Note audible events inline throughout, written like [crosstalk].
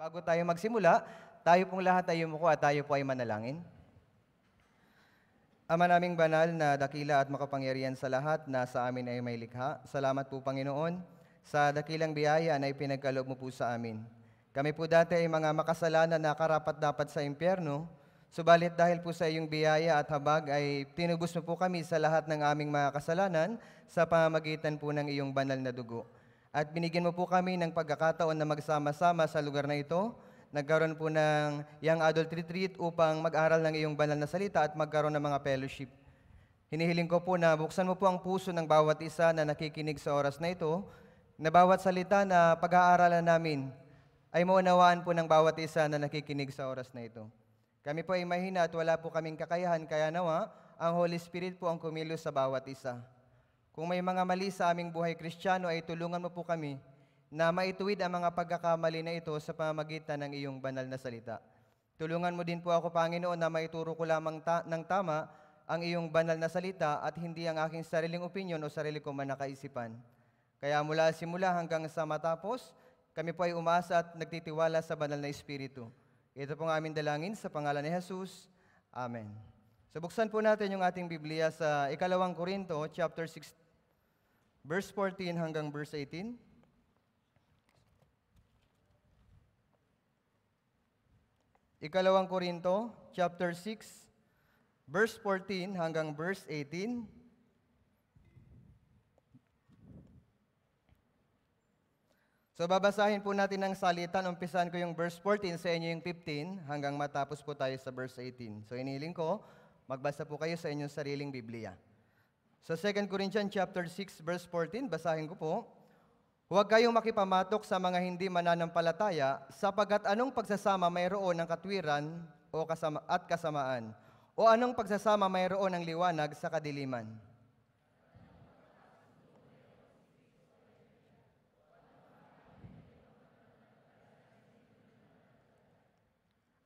Bago tayo magsimula, tayo pong lahat ay yumuko at tayo po ay manalangin. Ama naming banal na dakila at makapangyarihan sa lahat na sa amin ay may likha, salamat po Panginoon sa dakilang biyaya na ipinagkaloob mo po sa amin. Kami po dati ay mga makasalanan na karapat dapat sa impyerno, subalit dahil po sa iyong biyaya at habag ay tinubos mo po kami sa lahat ng aming mga kasalanan sa pamamagitan po ng iyong banal na dugo. At binigyan mo po kami ng pagkakataon na magsama-sama sa lugar na ito. Nagkaroon po ng Young Adult Retreat upang mag-aral ng iyong banal na salita at magkaroon ng mga fellowship. Hinihiling ko po na buksan mo po ang puso ng bawat isa na nakikinig sa oras na ito, na bawat salita na pag-aaralan namin ay maunawaan po ng bawat isa na nakikinig sa oras na ito. Kami po ay mahina at wala po kaming kakayahan, kaya nawa ang Holy Spirit po ang kumilos sa bawat isa. Kung may mga mali sa aming buhay kristyano, ay tulungan mo po kami na maituwid ang mga pagkakamali na ito sa pamamagitan ng iyong banal na salita. Tulungan mo din po ako, Panginoon, na maituro ko lamang ta- ng tama ang iyong banal na salita at hindi ang aking sariling opinion o sarili ko manakaisipan. Kaya mula simula hanggang sa matapos, kami po ay umasa at nagtitiwala sa banal na Espiritu. Ito pong aming dalangin sa pangalan ni Jesus. Amen. So buksan po natin yung ating Biblia sa ikalawang Korinto, chapter 6, verse 14 hanggang verse 18. Ikalawang Korinto, chapter 6, verse 14 hanggang verse 18. So babasahin po natin ang salitan. Umpisan ko yung verse 14 sa inyo yung 15 hanggang matapos po tayo sa verse 18. So iniling ko, Magbasa po kayo sa inyong sariling Biblia. Sa so 2 Corinthians chapter 6 verse 14, basahin ko po. Huwag kayong makipamatok sa mga hindi mananampalataya sapagkat anong pagsasama mayroon ng katwiran o kasama, at kasamaan o anong pagsasama mayroon ng liwanag sa kadiliman.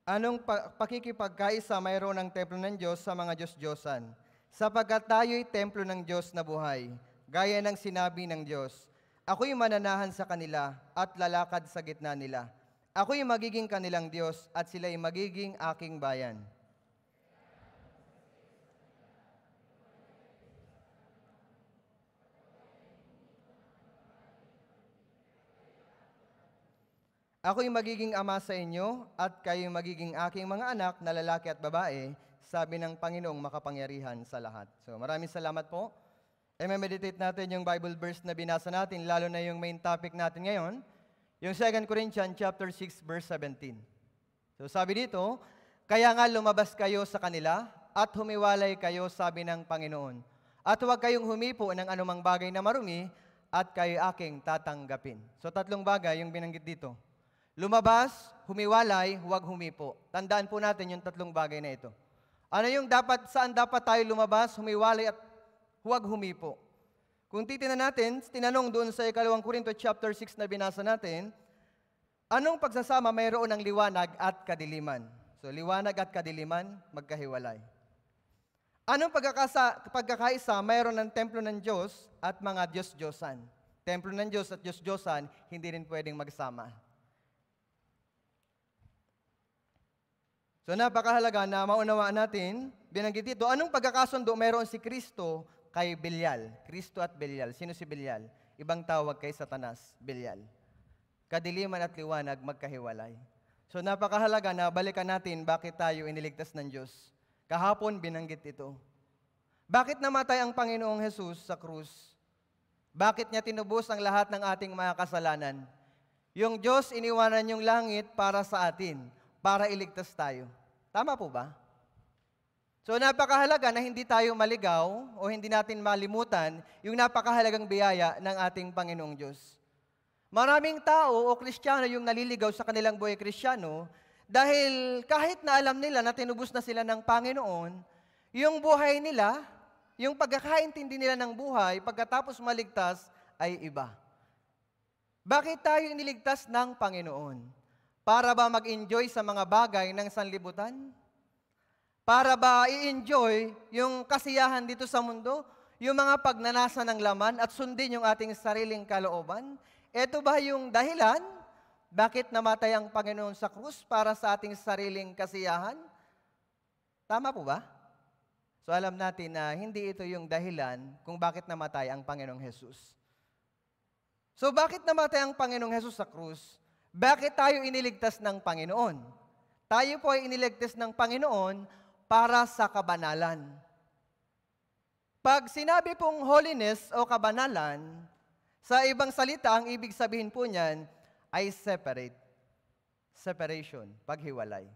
Anong pakikipagkaisa mayroon ng templo ng Diyos sa mga Diyos-Diyosan? Sapagkat tayo'y templo ng Diyos na buhay, gaya ng sinabi ng Diyos, Ako'y mananahan sa kanila at lalakad sa gitna nila. Ako'y magiging kanilang Diyos at sila'y magiging aking bayan.'" Ako yung magiging ama sa inyo at kayo yung magiging aking mga anak na lalaki at babae, sabi ng Panginoong makapangyarihan sa lahat. So maraming salamat po. E meditate natin yung Bible verse na binasa natin, lalo na yung main topic natin ngayon, yung 2 Corinthians chapter 6 verse 17. So sabi dito, kaya nga lumabas kayo sa kanila at humiwalay kayo, sabi ng Panginoon. At huwag kayong humipo ng anumang bagay na marumi at kayo aking tatanggapin. So tatlong bagay yung binanggit dito. Lumabas, humiwalay, huwag humipo. Tandaan po natin yung tatlong bagay na ito. Ano yung dapat, saan dapat tayo lumabas, humiwalay at huwag humipo? Kung titinan natin, tinanong doon sa ikalawang Korinto chapter 6 na binasa natin, anong pagsasama mayroon ng liwanag at kadiliman? So liwanag at kadiliman, magkahiwalay. Anong pagkakasa, pagkakaisa mayroon ng templo ng Diyos at mga Diyos-Diyosan? Templo ng Diyos at Diyos-Diyosan, hindi rin pwedeng magsama. So napakahalaga na maunawaan natin, binanggit dito, anong pagkakasundo mayroon si Kristo kay Belial? Kristo at Belial. Sino si Belial? Ibang tawag kay Satanas, Belial. Kadiliman at liwanag magkahiwalay. So napakahalaga na balikan natin bakit tayo iniligtas ng Diyos. Kahapon binanggit ito. Bakit namatay ang Panginoong Jesus sa krus? Bakit niya tinubos ang lahat ng ating mga kasalanan? Yung Diyos iniwanan yung langit para sa atin para iligtas tayo. Tama po ba? So napakahalaga na hindi tayo maligaw o hindi natin malimutan yung napakahalagang biyaya ng ating Panginoong Diyos. Maraming tao o Kristiyano yung naliligaw sa kanilang buhay Kristiyano dahil kahit na alam nila na tinubos na sila ng Panginoon, yung buhay nila, yung pagkakaintindi nila ng buhay pagkatapos maligtas ay iba. Bakit tayo iniligtas ng Panginoon? Para ba mag-enjoy sa mga bagay ng sanlibutan? Para ba i-enjoy yung kasiyahan dito sa mundo? Yung mga pagnanasa ng laman at sundin yung ating sariling kalooban? Ito ba yung dahilan bakit namatay ang Panginoon sa krus para sa ating sariling kasiyahan? Tama po ba? So alam natin na hindi ito yung dahilan kung bakit namatay ang Panginoong Hesus. So bakit namatay ang Panginoong Hesus sa krus? Bakit tayo iniligtas ng Panginoon? Tayo po ay iniligtas ng Panginoon para sa kabanalan. Pag sinabi pong holiness o kabanalan, sa ibang salita, ang ibig sabihin po niyan ay separate. Separation, paghiwalay.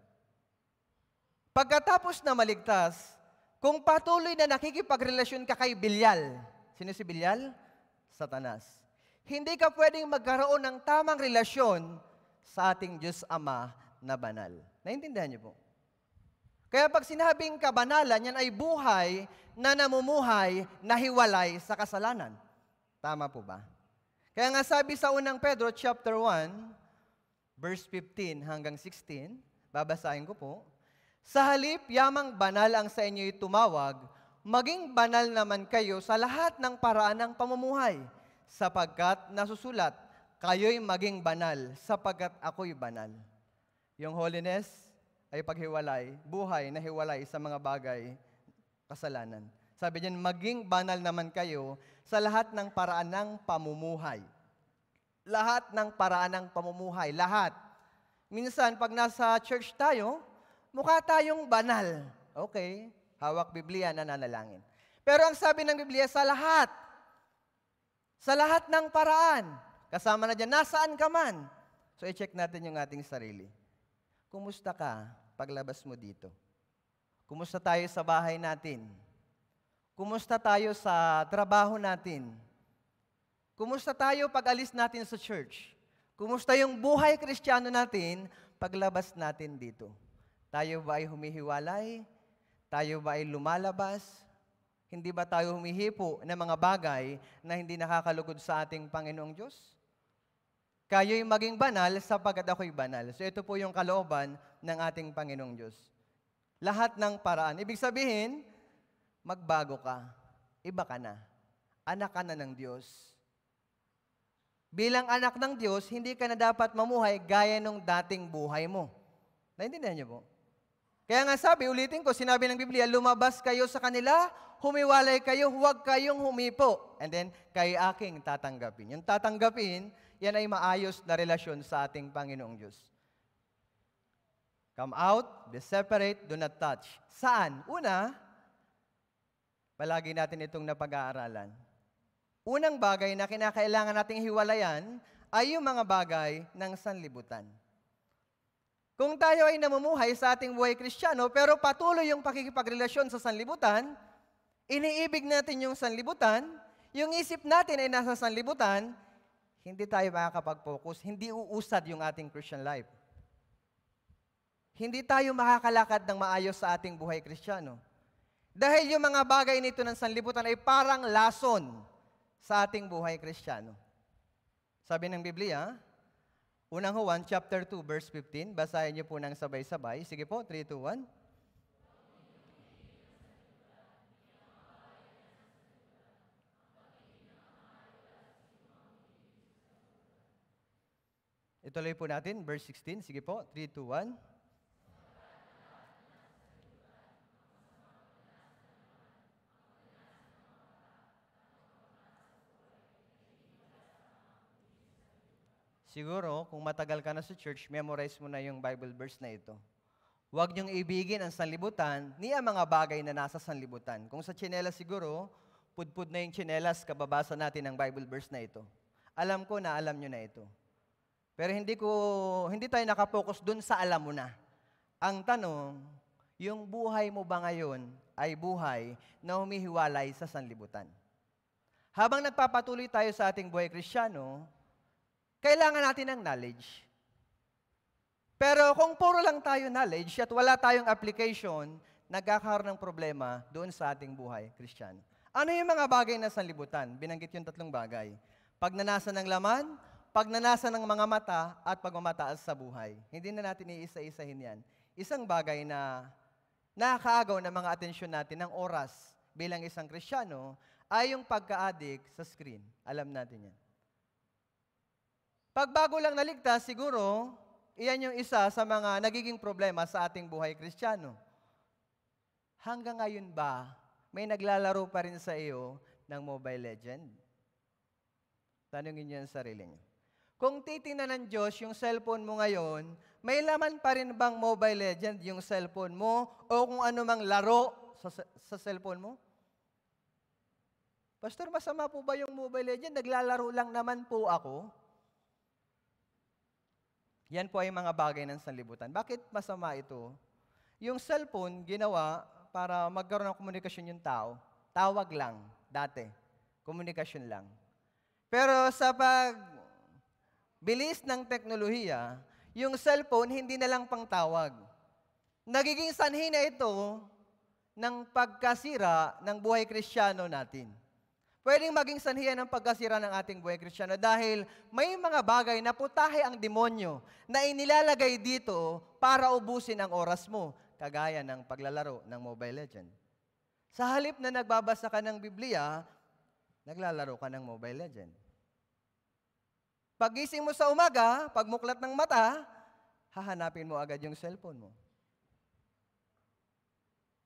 Pagkatapos na maligtas, kung patuloy na nakikipagrelasyon ka kay Bilyal, sino si Bilyal? Satanas. Hindi ka pwedeng magkaroon ng tamang relasyon sa ating Diyos Ama na banal. Naintindihan niyo po? Kaya pag sinabing kabanalan, yan ay buhay na namumuhay na hiwalay sa kasalanan. Tama po ba? Kaya nga sabi sa unang Pedro chapter 1, verse 15 hanggang 16, babasahin ko po, Sa halip, yamang banal ang sa inyo'y tumawag, maging banal naman kayo sa lahat ng paraan ng pamumuhay, sapagkat nasusulat, kayo'y maging banal sapagkat ako'y banal. Yung holiness ay paghiwalay, buhay na hiwalay sa mga bagay, kasalanan. Sabi niyan, maging banal naman kayo sa lahat ng paraan ng pamumuhay. Lahat ng paraan ng pamumuhay, lahat. Minsan, pag nasa church tayo, mukha tayong banal. Okay, hawak Biblia, nananalangin. Pero ang sabi ng Biblia, sa lahat, sa lahat ng paraan, Kasama na dyan, nasaan ka man? So, i-check natin yung ating sarili. Kumusta ka paglabas mo dito? Kumusta tayo sa bahay natin? Kumusta tayo sa trabaho natin? Kumusta tayo pag alis natin sa church? Kumusta yung buhay kristyano natin paglabas natin dito? Tayo ba ay humihiwalay? Tayo ba ay lumalabas? Hindi ba tayo humihipo ng mga bagay na hindi nakakalugod sa ating Panginoong Diyos? Kayo'y maging banal sapagkat ako'y banal. So ito po yung kalooban ng ating Panginoong Diyos. Lahat ng paraan. Ibig sabihin, magbago ka. Iba ka na. Anak ka na ng Diyos. Bilang anak ng Diyos, hindi ka na dapat mamuhay gaya ng dating buhay mo. Naintindihan niyo po? Kaya nga sabi, ulitin ko, sinabi ng Biblia, lumabas kayo sa kanila, humiwalay kayo, huwag kayong humipo. And then, kay aking tatanggapin. Yung tatanggapin, yan ay maayos na relasyon sa ating Panginoong Diyos. Come out, be separate, do not touch. Saan? Una, palagi natin itong napag-aaralan. Unang bagay na kinakailangan nating hiwalayan ay yung mga bagay ng sanlibutan. Kung tayo ay namumuhay sa ating buhay kristyano, pero patuloy yung pakikipagrelasyon sa sanlibutan, iniibig natin yung sanlibutan, yung isip natin ay nasa sanlibutan, hindi tayo makakapag-focus, hindi uusad yung ating Christian life. Hindi tayo makakalakad ng maayos sa ating buhay kristyano. Dahil yung mga bagay nito ng sanlibutan ay parang lason sa ating buhay kristyano. Sabi ng Biblia, Unang Juan chapter 2 verse 15, basahin niyo po nang sabay-sabay. Sige po, 3 2 1. Ituloy po natin, verse 16. Sige po, 3, 2, 1. Siguro, kung matagal ka na sa church, memorize mo na yung Bible verse na ito. Huwag niyong ibigin ang sanlibutan ni ang mga bagay na nasa sanlibutan. Kung sa chinelas siguro, pudpud na yung chinelas, kababasa natin ang Bible verse na ito. Alam ko na alam niyo na ito. Pero hindi ko hindi tayo nakapokus dun sa alam mo na. Ang tanong, yung buhay mo ba ngayon ay buhay na humihiwalay sa sanlibutan? Habang nagpapatuloy tayo sa ating buhay kristyano, kailangan natin ng knowledge. Pero kung puro lang tayo knowledge at wala tayong application, nagkakaroon ng problema doon sa ating buhay kristyano. Ano yung mga bagay na sanlibutan? Binanggit yung tatlong bagay. Pag nanasa ng laman, pagnanasa ng mga mata at pagmamataas sa buhay. Hindi na natin iisa-isahin yan. Isang bagay na nakakaagaw ng mga atensyon natin ng oras bilang isang Kristiyano ay yung pagka-addict sa screen. Alam natin yan. Pagbago lang naligtas, siguro, iyan yung isa sa mga nagiging problema sa ating buhay Kristiyano. Hanggang ngayon ba, may naglalaro pa rin sa iyo ng Mobile Legend? Tanungin niyo ang sarili niyo. Kung titingnan ng Diyos yung cellphone mo ngayon, may laman pa rin bang Mobile Legend yung cellphone mo o kung ano mang laro sa, sa cellphone mo? Pastor, masama po ba yung Mobile Legend? Naglalaro lang naman po ako. Yan po ay mga bagay ng sanlibutan. Bakit masama ito? Yung cellphone, ginawa para magkaroon ng komunikasyon yung tao. Tawag lang, dati. Komunikasyon lang. Pero sa pag bilis ng teknolohiya, yung cellphone hindi na lang pangtawag. Nagiging sanhi na ito ng pagkasira ng buhay kristyano natin. Pwedeng maging sanhiya ng pagkasira ng ating buhay kristyano dahil may mga bagay na putahe ang demonyo na inilalagay dito para ubusin ang oras mo, kagaya ng paglalaro ng Mobile Legend. Sa halip na nagbabasa ka ng Biblia, naglalaro ka ng Mobile Legend. Pagising mo sa umaga, pagmuklat ng mata, hahanapin mo agad yung cellphone mo.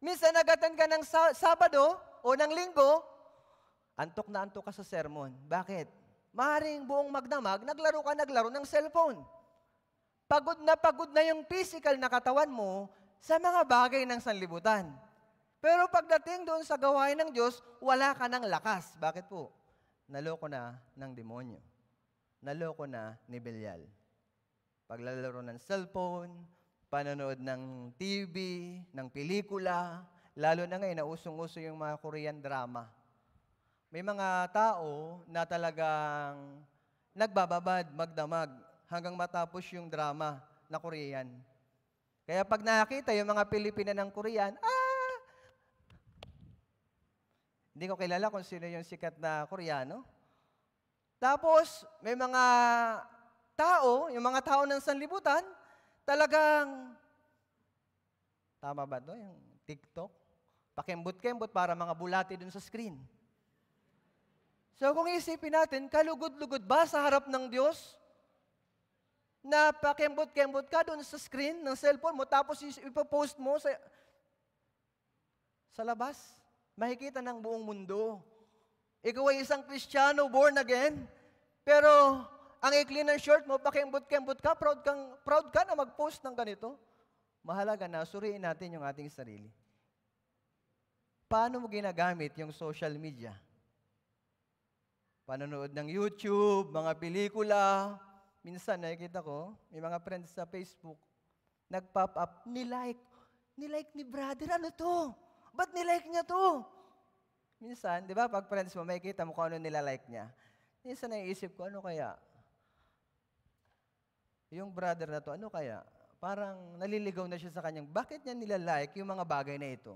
Minsan nagatan ka ng Sabado o ng Linggo, antok na antok ka sa sermon. Bakit? Maring buong magdamag, naglaro ka naglaro ng cellphone. Pagod na pagod na yung physical na katawan mo sa mga bagay ng sanlibutan. Pero pagdating doon sa gawain ng Diyos, wala ka ng lakas. Bakit po? Naloko na ng demonyo naloko na ni Belial. Paglalaro ng cellphone, panonood ng TV, ng pelikula, lalo na ngayon, nausong-uso yung mga Korean drama. May mga tao na talagang nagbababad, magdamag, hanggang matapos yung drama na Korean. Kaya pag nakita yung mga Pilipina ng Korean, ah! Hindi ko kilala kung sino yung sikat na Koreano. Tapos, may mga tao, yung mga tao ng sanlibutan, talagang, tama ba to yung TikTok? Pakembot-kembot para mga bulati dun sa screen. So kung isipin natin, kalugod-lugod ba sa harap ng Diyos? Na pakembot-kembot ka dun sa screen ng cellphone mo, tapos ipopost mo sa, sa labas. Makikita ng buong mundo ikaw ay isang Kristiyano, born again, pero ang ikli ng shirt mo, pakiambot-kembot ka, proud, kang, proud ka na mag-post ng ganito. Mahalaga na, suriin natin yung ating sarili. Paano mo ginagamit yung social media? Panonood ng YouTube, mga pelikula. Minsan, nakikita ko, may mga friends sa Facebook, nag-pop up, nilike. Nilike ni brother, ano to? Ba't nilike niya to? minsan, di ba, pag friends mo, may kita mo kung ano nila like niya. Minsan naiisip ko, ano kaya? Yung brother na to, ano kaya? Parang naliligaw na siya sa kanyang, bakit niya nila like yung mga bagay na ito?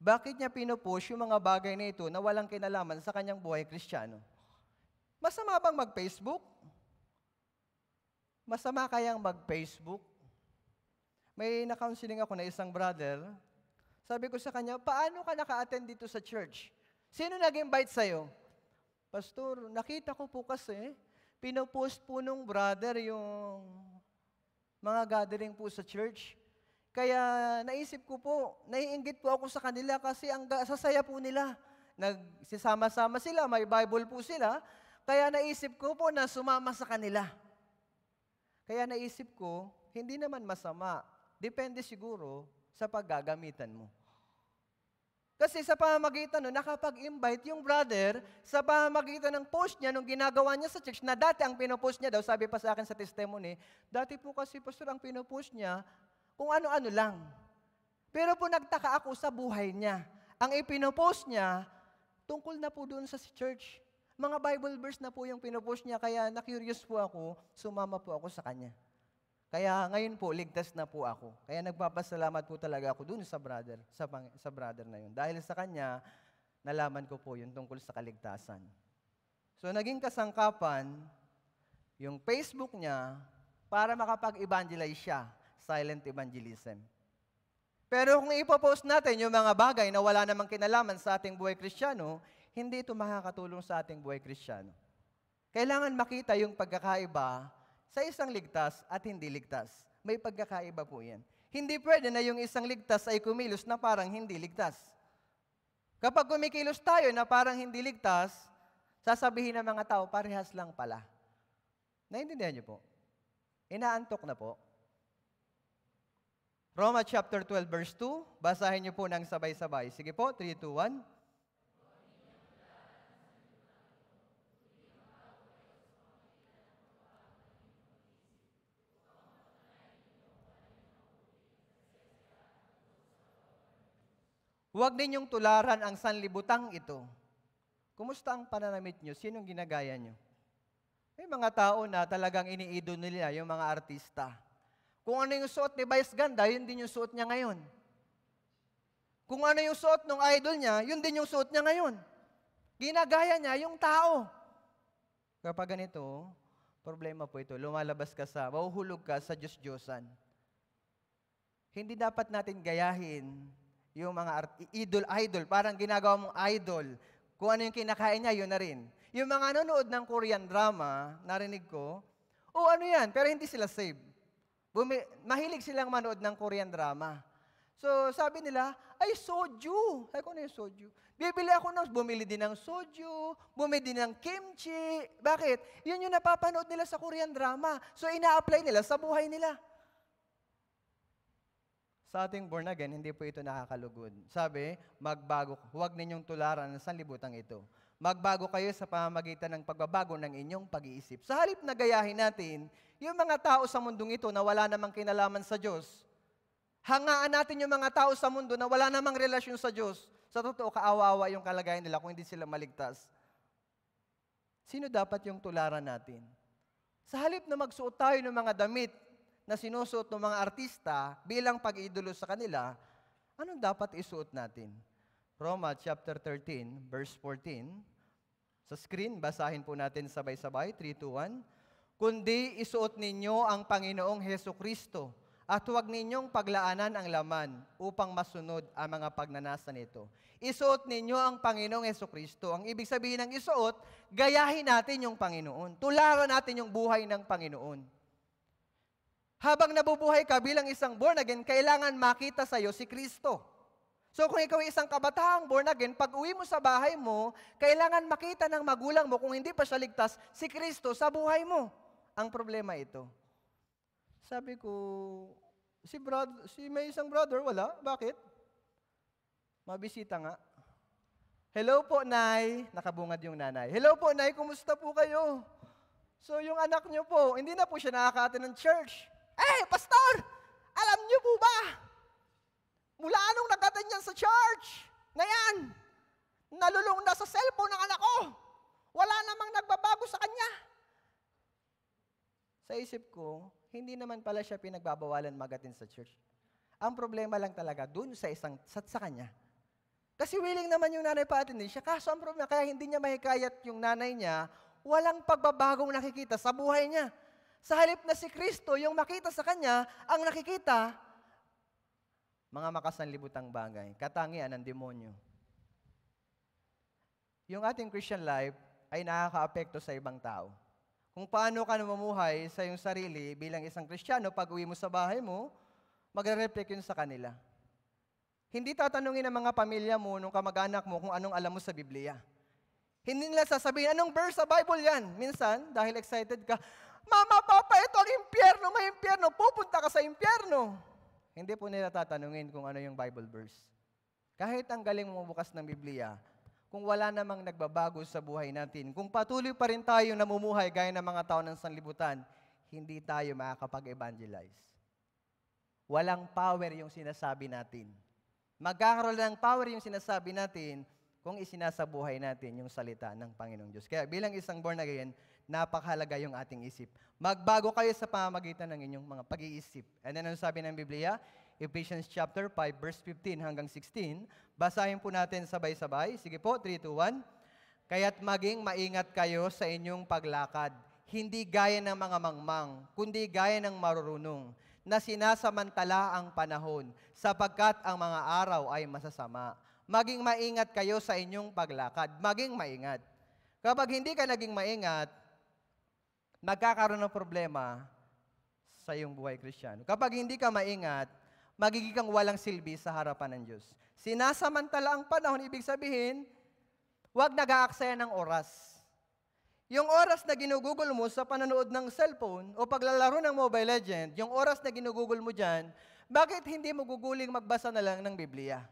Bakit niya pinupush yung mga bagay na ito na walang kinalaman sa kanyang buhay kristyano? Masama bang mag-Facebook? Masama kayang mag-Facebook? May na-counseling ako na isang brother. Sabi ko sa kanya, paano ka naka-attend dito sa church? Sino nag-invite sa'yo? Pastor, nakita ko po kasi, pinopost po nung brother yung mga gathering po sa church. Kaya naisip ko po, naiinggit po ako sa kanila kasi ang sasaya po nila. Nagsisama-sama sila, may Bible po sila. Kaya naisip ko po na sumama sa kanila. Kaya naisip ko, hindi naman masama. Depende siguro sa paggagamitan mo. Kasi sa pamamagitan nun, nakapag-invite yung brother sa pamamagitan ng post niya nung ginagawa niya sa church na dati ang pinopost niya daw, sabi pa sa akin sa testimony, dati po kasi pastor ang pinopost niya kung ano-ano lang. Pero po nagtaka ako sa buhay niya. Ang ipinopost niya, tungkol na po doon sa church. Mga Bible verse na po yung pinopost niya, kaya na-curious po ako, sumama po ako sa kanya. Kaya ngayon po, ligtas na po ako. Kaya nagpapasalamat po talaga ako dun sa brother, sa, sa brother na yun. Dahil sa kanya, nalaman ko po yung tungkol sa kaligtasan. So naging kasangkapan yung Facebook niya para makapag-evangelize siya, silent evangelism. Pero kung ipopost natin yung mga bagay na wala namang kinalaman sa ating buhay kristyano, hindi ito makakatulong sa ating buhay kristyano. Kailangan makita yung pagkakaiba sa isang ligtas at hindi ligtas. May pagkakaiba po yan. Hindi pwede na yung isang ligtas ay kumilos na parang hindi ligtas. Kapag kumikilos tayo na parang hindi ligtas, sasabihin ng mga tao, parehas lang pala. Naintindihan niyo po? Inaantok na po. Roma chapter 12 verse 2, basahin niyo po ng sabay-sabay. Sige po, 3, 2, 1. Huwag ninyong tularan ang sanlibutang ito. Kumusta ang pananamit nyo? Sinong ginagaya nyo? May mga tao na talagang iniido nila yung mga artista. Kung ano yung suot ni Vice Ganda, yun din yung suot niya ngayon. Kung ano yung suot ng idol niya, yun din yung suot niya ngayon. Ginagaya niya yung tao. Kapag ganito, problema po ito. Lumalabas ka sa, mahuhulog ka sa Diyos-Diyosan. Hindi dapat natin gayahin yung mga art- idol-idol, parang ginagawa mong idol. Kung ano yung kinakain niya, yun na rin. Yung mga nanonood ng Korean drama, narinig ko, oh ano yan, pero hindi sila saved. Bumi- mahilig silang manood ng Korean drama. So sabi nila, ay soju. Ay ko ano yung soju? Bibili ako ng, bumili din ng soju, bumili din ng kimchi. Bakit? Yun yung napapanood nila sa Korean drama. So ina-apply nila sa buhay nila. Sa ating born again, hindi po ito nakakalugod. Sabi, magbago, huwag ninyong tularan ng sanlibutan ito. Magbago kayo sa pamamagitan ng pagbabago ng inyong pag-iisip. Sa halip na gayahin natin, yung mga tao sa mundong ito na wala namang kinalaman sa Diyos, hangaan natin yung mga tao sa mundo na wala namang relasyon sa Diyos. Sa totoo, kaawawa yung kalagayan nila kung hindi sila maligtas. Sino dapat yung tularan natin? Sa halip na magsuot tayo ng mga damit na sinusuot ng mga artista bilang pag-idolo sa kanila, anong dapat isuot natin? Roma chapter 13, verse 14. Sa screen, basahin po natin sabay-sabay, 3, 2, 1. Kundi isuot ninyo ang Panginoong Heso Kristo at huwag ninyong paglaanan ang laman upang masunod ang mga pagnanasa nito. Isuot ninyo ang Panginoong Heso Kristo. Ang ibig sabihin ng isuot, gayahin natin yung Panginoon. Tularan natin yung buhay ng Panginoon. Habang nabubuhay ka bilang isang born again, kailangan makita sa iyo si Kristo. So kung ikaw ay isang kabataang born again, pag uwi mo sa bahay mo, kailangan makita ng magulang mo kung hindi pa siya ligtas si Kristo sa buhay mo. Ang problema ito. Sabi ko, si, brother, si may isang brother, wala. Bakit? Mabisita nga. Hello po, Nay. Nakabungad yung nanay. Hello po, Nay. Kumusta po kayo? So yung anak niyo po, hindi na po siya nakakatin ng church. Eh, pastor, alam niyo po ba? Mula nung nagdating yan sa church, ngayon, nalulung na sa cellphone ng anak ko. Wala namang nagbabago sa kanya. Sa isip ko, hindi naman pala siya pinagbabawalan magatin sa church. Ang problema lang talaga dun sa isang sa, sa kanya. Kasi willing naman yung nanay pa din siya. Kaso ang problema, kaya hindi niya mahikayat yung nanay niya, walang pagbabagong nakikita sa buhay niya. Sa halip na si Kristo, yung makita sa kanya, ang nakikita, mga makasanlibutang bagay, katangian ng demonyo. Yung ating Christian life ay nakakaapekto sa ibang tao. Kung paano ka namumuhay sa iyong sarili bilang isang Kristiyano, pag uwi mo sa bahay mo, magre-reflect yun sa kanila. Hindi tatanungin ng mga pamilya mo, nung kamag-anak mo, kung anong alam mo sa Biblia. Hindi nila sasabihin, anong verse sa Bible yan? Minsan, dahil excited ka, Mama, Papa, ito ang impyerno, may impyerno, pupunta ka sa impyerno. Hindi po nila tatanungin kung ano yung Bible verse. Kahit ang galing mong bukas ng Biblia, kung wala namang nagbabago sa buhay natin, kung patuloy pa rin tayo namumuhay gaya ng mga tao ng sanlibutan, hindi tayo makakapag-evangelize. Walang power yung sinasabi natin. Magkakaroon ng power yung sinasabi natin kung isinasabuhay natin yung salita ng Panginoong Diyos. Kaya bilang isang born again, napakahalaga yung ating isip. Magbago kayo sa pamamagitan ng inyong mga pag-iisip. And then ano sabi ng Biblia? Ephesians chapter 5 verse 15 hanggang 16. Basahin po natin sabay-sabay. Sige po, 3 2, 1. Kaya't maging maingat kayo sa inyong paglakad, hindi gaya ng mga mangmang, kundi gaya ng marurunong, na sinasamantala ang panahon, sapagkat ang mga araw ay masasama. Maging maingat kayo sa inyong paglakad. Maging maingat. Kapag hindi ka naging maingat, magkakaroon ng problema sa iyong buhay Kristiyano. Kapag hindi ka maingat, magiging kang walang silbi sa harapan ng Diyos. Sinasamantala ang panahon, ibig sabihin, huwag nag-aaksaya ng oras. Yung oras na ginugugol mo sa panonood ng cellphone o paglalaro ng Mobile Legend, yung oras na ginugugol mo dyan, bakit hindi mo guguling magbasa na lang ng Biblia?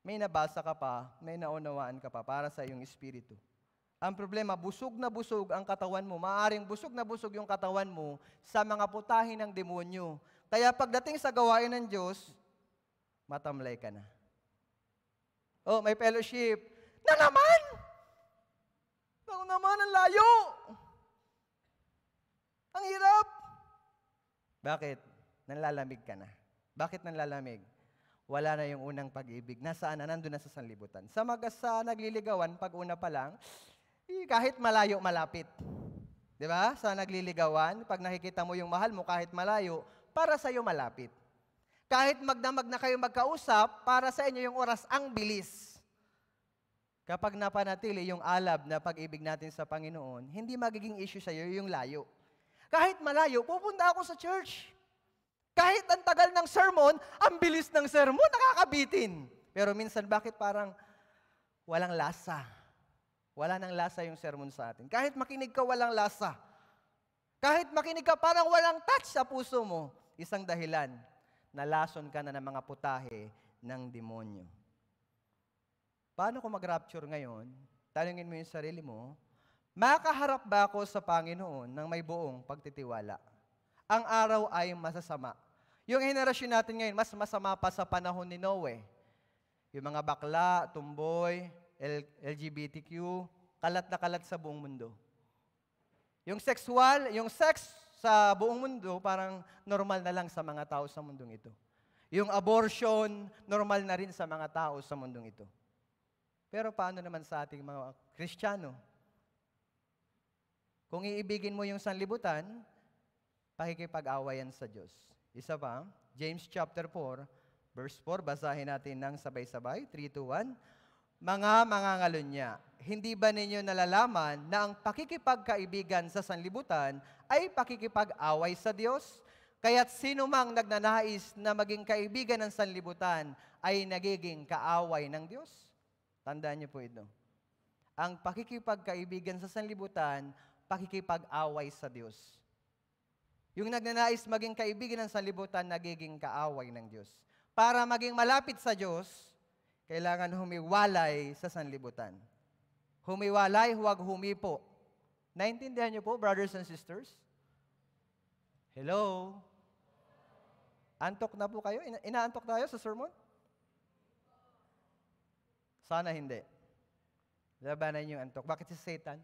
May nabasa ka pa, may naunawaan ka pa para sa iyong espiritu. Ang problema, busog na busog ang katawan mo. Maaring busog na busog yung katawan mo sa mga putahin ng demonyo. Kaya pagdating sa gawain ng Diyos, matamlay ka na. Oh, may fellowship. Na naman! Naku naman, ang layo! Ang hirap! Bakit? Nanlalamig ka na. Bakit nanlalamig? Wala na yung unang pag-ibig. Nasaan na? Nandun na sa sanlibutan. Sa mag sa nagliligawan, pag una pa lang, eh, kahit malayo malapit. 'Di ba? Sa nagliligawan, pag nakikita mo yung mahal mo kahit malayo, para sa iyo malapit. Kahit magdamag na kayo magkausap, para sa inyo yung oras ang bilis. Kapag napanatili yung alab na pag-ibig natin sa Panginoon, hindi magiging issue sa iyo yung layo. Kahit malayo, pupunta ako sa church. Kahit ang tagal ng sermon, ang bilis ng sermon, nakakabitin. Pero minsan bakit parang walang lasa? Wala nang lasa yung sermon sa atin. Kahit makinig ka, walang lasa. Kahit makinig ka, parang walang touch sa puso mo. Isang dahilan, nalason ka na ng mga putahe ng demonyo. Paano ko mag-rapture ngayon? Tanungin mo yung sarili mo, makaharap ba ako sa Panginoon ng may buong pagtitiwala? Ang araw ay masasama. Yung henerasyon natin ngayon, mas masama pa sa panahon ni Noe. Yung mga bakla, tumboy, LGBTQ, kalat na kalat sa buong mundo. Yung sexual, yung sex sa buong mundo, parang normal na lang sa mga tao sa mundong ito. Yung abortion, normal na rin sa mga tao sa mundong ito. Pero paano naman sa ating mga Kristiyano? Kung iibigin mo yung sanlibutan, pakikipag-awayan sa Diyos. Isa pa, James chapter 4, verse 4, basahin natin ng sabay-sabay, 3, 2, mga mangangalunya, hindi ba ninyo nalalaman na ang pakikipagkaibigan sa sanlibutan ay pakikipag-away sa Diyos? Kaya't sino mang nagnanais na maging kaibigan ng sanlibutan ay nagiging kaaway ng Diyos? Tandaan niyo po ito. Ang pakikipagkaibigan sa sanlibutan, pakikipag-away sa Diyos. Yung nagnanais maging kaibigan ng sanlibutan, nagiging kaaway ng Diyos. Para maging malapit sa Diyos, kailangan humiwalay sa sanlibutan. Humiwalay, huwag humipo. Naintindihan niyo po, brothers and sisters? Hello? Antok na po kayo? Ina- inaantok tayo sa sermon? Sana hindi. Labanan yung antok. Bakit si Satan?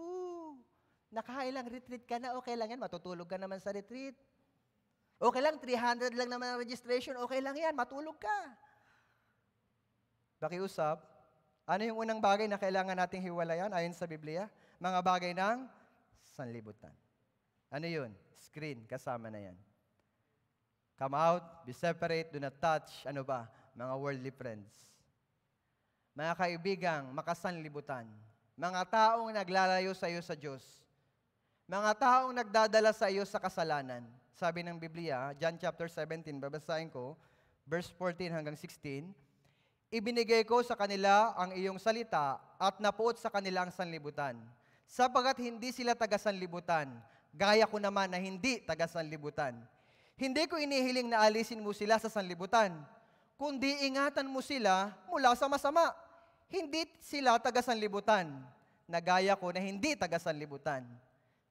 Ooh, nakailang retreat ka na, okay lang yan. Matutulog ka naman sa retreat. Okay lang, 300 lang naman ang registration, okay lang yan, matulog ka. Pakiusap, ano yung unang bagay na kailangan nating hiwalayan ayon sa Biblia? Mga bagay ng sanlibutan. Ano yun? Screen, kasama na yan. Come out, be separate, do not touch, ano ba? Mga worldly friends. Mga kaibigang makasanlibutan. Mga taong naglalayo sa iyo sa Diyos. Mga taong nagdadala sa iyo sa kasalanan. Sabi ng Biblia, John chapter 17, babasahin ko, verse 14 hanggang 16, Ibinigay ko sa kanila ang iyong salita at napuot sa kanila ang sanlibutan. Sapagat hindi sila taga-sanlibutan, gaya ko naman na hindi taga-sanlibutan. Hindi ko inihiling na alisin mo sila sa sanlibutan, kundi ingatan mo sila mula sa masama. Hindi sila taga-sanlibutan, na gaya ko na hindi taga-sanlibutan.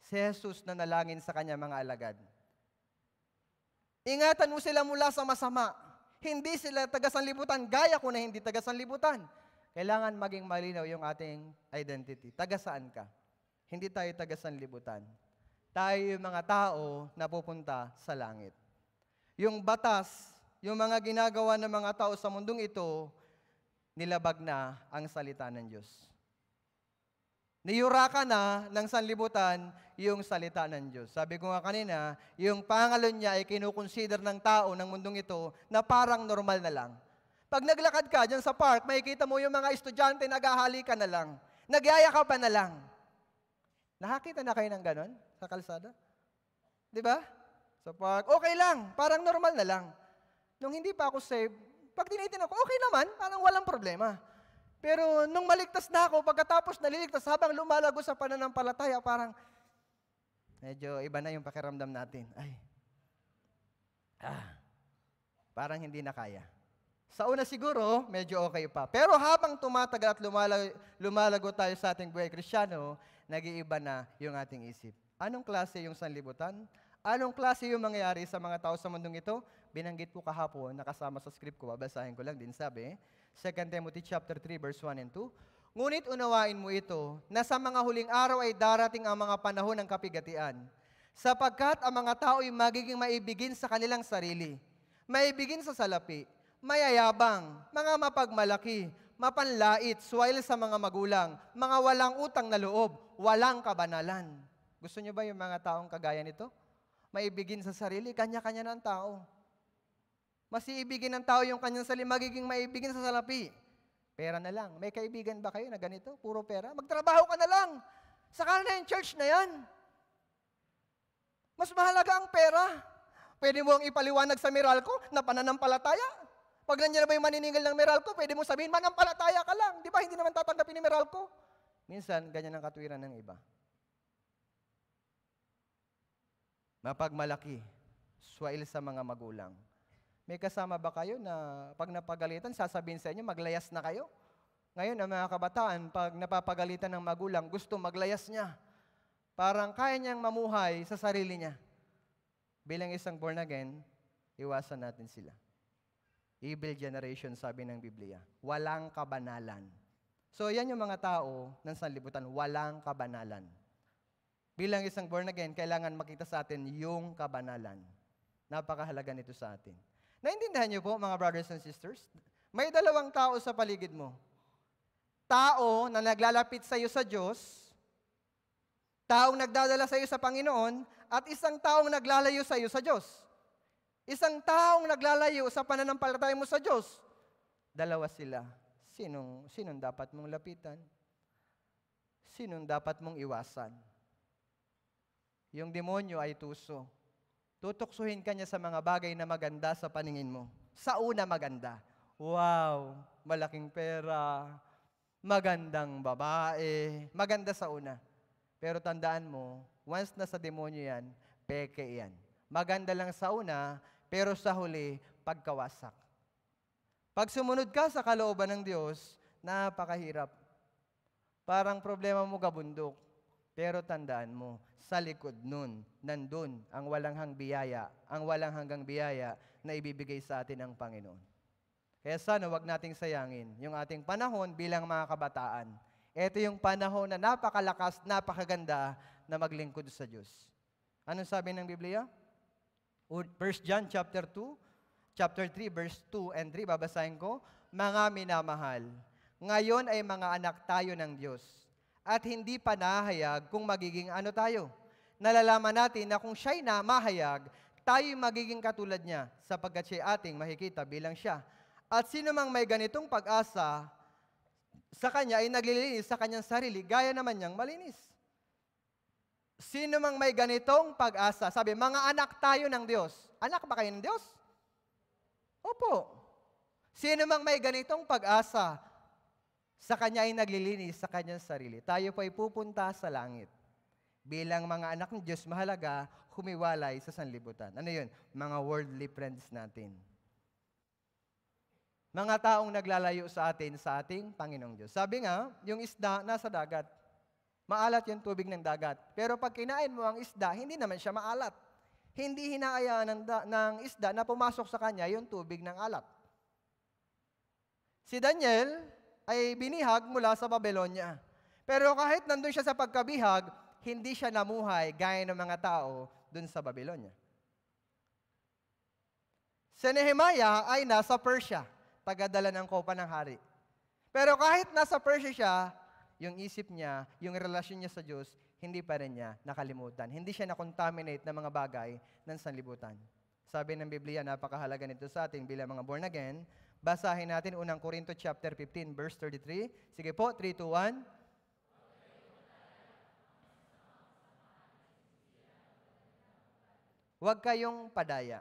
Si Jesus na nalangin sa kanya mga alagad. Ingatan mo sila mula sa masama hindi sila taga-sanlibutan, gaya ko na hindi taga-sanlibutan. Kailangan maging malinaw yung ating identity. Taga saan ka? Hindi tayo taga-sanlibutan. Tayo yung mga tao na pupunta sa langit. Yung batas, yung mga ginagawa ng mga tao sa mundong ito, nilabag na ang salita ng Diyos. Niyura ka na ng sanlibutan yung salita ng Diyos. Sabi ko nga kanina, yung pangalan niya ay kinukonsider ng tao ng mundong ito na parang normal na lang. Pag naglakad ka dyan sa park, makikita mo yung mga estudyante, nagahali ka na lang. Nagyaya ka pa na lang. Nakakita na kayo ng ganon sa kalsada? Di ba? Sa park, okay lang, parang normal na lang. Nung hindi pa ako saved, pag tinitin ako, okay naman, parang walang problema. Pero nung maligtas na ako, pagkatapos naliligtas, habang lumalago sa pananampalataya, parang medyo iba na yung pakiramdam natin. Ay, ah, parang hindi na kaya. Sa una siguro, medyo okay pa. Pero habang tumatagal at lumalago, lumalago tayo sa ating buhay krisyano, nag-iiba na yung ating isip. Anong klase yung sanlibutan? Anong klase yung mangyayari sa mga tao sa mundong ito? Binanggit ko kahapon, nakasama sa script ko, babasahin ko lang din sabi, eh? 2 Timothy chapter 3 verse 1 and 2. Ngunit unawain mo ito na sa mga huling araw ay darating ang mga panahon ng kapigatian, sapagkat ang mga tao ay magiging maibigin sa kanilang sarili, maibigin sa salapi, mayayabang, mga mapagmalaki, mapanlait, suwail sa mga magulang, mga walang utang na loob, walang kabanalan. Gusto niyo ba yung mga taong kagaya nito? Maibigin sa sarili, kanya-kanya ng tao. Mas iibigin ng tao yung kanyang sali, magiging maibigin sa salapi. Pera na lang. May kaibigan ba kayo na ganito? Puro pera? Magtrabaho ka na lang. Sa na yung church na yan. Mas mahalaga ang pera. Pwede mo ang ipaliwanag sa Meralco na pananampalataya. Pag nandiyan na ba yung maniningil ng Meralco, pwede mo sabihin, manampalataya ka lang. Di ba? Hindi naman tatanggapin ni Meralco. Minsan, ganyan ang katwiran ng iba. Mapagmalaki, swail sa mga magulang. May kasama ba kayo na pag napagalitan, sasabihin sa inyo, maglayas na kayo? Ngayon, ang mga kabataan, pag napapagalitan ng magulang, gusto maglayas niya. Parang kaya niyang mamuhay sa sarili niya. Bilang isang born again, iwasan natin sila. Evil generation, sabi ng Biblia. Walang kabanalan. So, yan yung mga tao ng sanlibutan, walang kabanalan. Bilang isang born again, kailangan makita sa atin yung kabanalan. Napakahalaga nito sa atin. Naintindihan niyo po, mga brothers and sisters? May dalawang tao sa paligid mo. Tao na naglalapit sa iyo sa Diyos, taong nagdadala sa iyo sa Panginoon, at isang taong naglalayo sa iyo sa Diyos. Isang taong naglalayo sa pananampalataya mo sa Diyos. Dalawa sila. Sinong, sinong dapat mong lapitan? Sinong dapat mong iwasan? Yung demonyo ay tuso. Tutuksuhin ka niya sa mga bagay na maganda sa paningin mo. Sa una maganda. Wow, malaking pera, magandang babae, maganda sa una. Pero tandaan mo, once na sa demonyo yan, peke yan. Maganda lang sa una, pero sa huli, pagkawasak. Pag sumunod ka sa kalooban ng Diyos, napakahirap. Parang problema mo gabundok pero tandaan mo, sa likod nun, nandun ang walang hang biyaya, ang walang hanggang biyaya na ibibigay sa atin ng Panginoon. Kaya sana wag nating sayangin yung ating panahon bilang mga kabataan. Ito yung panahon na napakalakas, napakaganda na maglingkod sa Diyos. Anong sabi ng Biblia? 1 John chapter 2, chapter 3 verse 2 and 3 babasahin ko, mga minamahal, ngayon ay mga anak tayo ng Diyos at hindi pa nahayag kung magiging ano tayo. Nalalaman natin na kung siya'y na mahayag, tayo'y magiging katulad niya sapagkat siya ating makikita bilang siya. At sino mang may ganitong pag-asa sa kanya ay naglilinis sa kanyang sarili gaya naman niyang malinis. Sino mang may ganitong pag-asa, sabi, mga anak tayo ng Diyos. Anak ba kayo ng Diyos? Opo. Sino mang may ganitong pag-asa, sa Kanya ay naglilinis sa Kanyang sarili. Tayo po ay pupunta sa langit. Bilang mga anak ng Diyos, mahalaga humiwalay sa sanlibutan. Ano yun? Mga worldly friends natin. Mga taong naglalayo sa atin sa ating Panginoong Diyos. Sabi nga, yung isda nasa dagat. Maalat yung tubig ng dagat. Pero pag kinain mo ang isda, hindi naman siya maalat. Hindi hinaayahan ng, da- ng isda na pumasok sa kanya yung tubig ng alat. Si Daniel, ay binihag mula sa Babylonia. Pero kahit nandun siya sa pagkabihag, hindi siya namuhay gaya ng mga tao dun sa Babylonia. Si Nehemiah ay nasa Persia, tagadala ng kopa ng hari. Pero kahit nasa Persia siya, yung isip niya, yung relasyon niya sa Diyos, hindi pa rin niya nakalimutan. Hindi siya nakontaminate ng mga bagay ng sanlibutan. Sabi ng Biblia, napakahalaga nito sa ating bilang mga born again, Basahin natin unang Korinto chapter 15 verse 33. Sige po, 3 to 1. Huwag kayong padaya.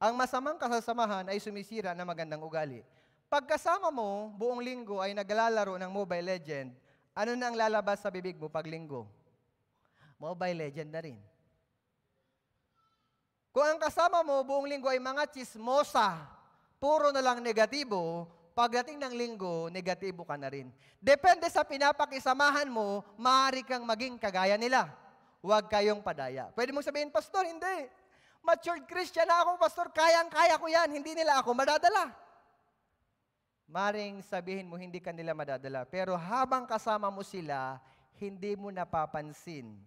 Ang masamang kasasamahan ay sumisira ng magandang ugali. Pagkasama mo, buong linggo ay naglalaro ng Mobile Legend, ano na ang lalabas sa bibig mo pag linggo? Mobile Legend na rin. Kung ang kasama mo buong linggo ay mga chismosa, puro na lang negatibo, pagdating ng linggo, negatibo ka na rin. Depende sa pinapakisamahan mo, maaari kang maging kagaya nila. Huwag kayong padaya. Pwede mong sabihin, Pastor, hindi. Matured Christian na ako, Pastor. Kayang-kaya ko yan. Hindi nila ako madadala. Maring sabihin mo, hindi ka nila madadala. Pero habang kasama mo sila, hindi mo napapansin.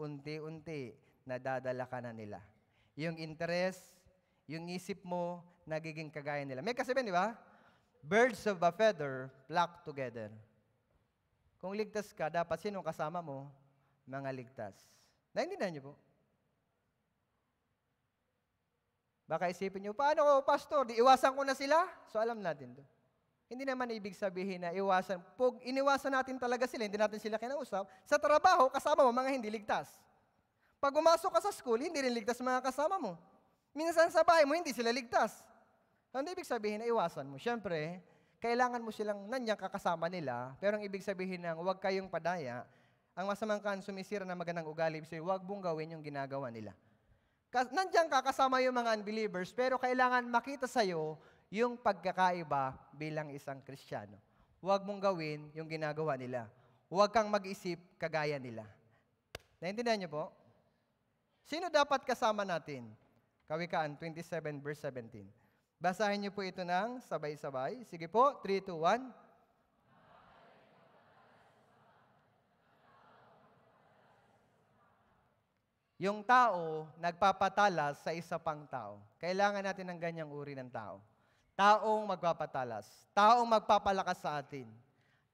Unti-unti, nadadala ka na nila. Yung interest, yung isip mo nagiging kagaya nila. May kasabihan, di ba? Birds of a feather flock together. Kung ligtas ka, dapat sino kasama mo? Mga ligtas. Naintindihan niyo po? Baka isipin niyo, paano ko, pastor? Di iwasan ko na sila? So alam natin to. Hindi naman ibig sabihin na iwasan. Pag iniwasan natin talaga sila, hindi natin sila kinausap. Sa trabaho, kasama mo mga hindi ligtas. Pag umasok ka sa school, hindi rin ligtas mga kasama mo. Minsan sa bahay mo, hindi sila ligtas. Ang ibig sabihin na iwasan mo? Siyempre, kailangan mo silang nanyang kakasama nila, pero ang ibig sabihin ng huwag kayong padaya, ang masamang kan sumisira ng magandang ugali, so huwag mong gawin yung ginagawa nila. nandiyan kakasama yung mga unbelievers, pero kailangan makita sa'yo yung pagkakaiba bilang isang Kristiyano. Huwag mong gawin yung ginagawa nila. Huwag kang mag-isip kagaya nila. Naintindihan niyo po? Sino dapat kasama natin? Kawikaan 27 verse 17. Basahin niyo po ito ng sabay-sabay. Sige po, 3, 2, 1. Yung tao nagpapatalas sa isa pang tao. Kailangan natin ng ganyang uri ng tao. Taong magpapatalas. Taong magpapalakas sa atin.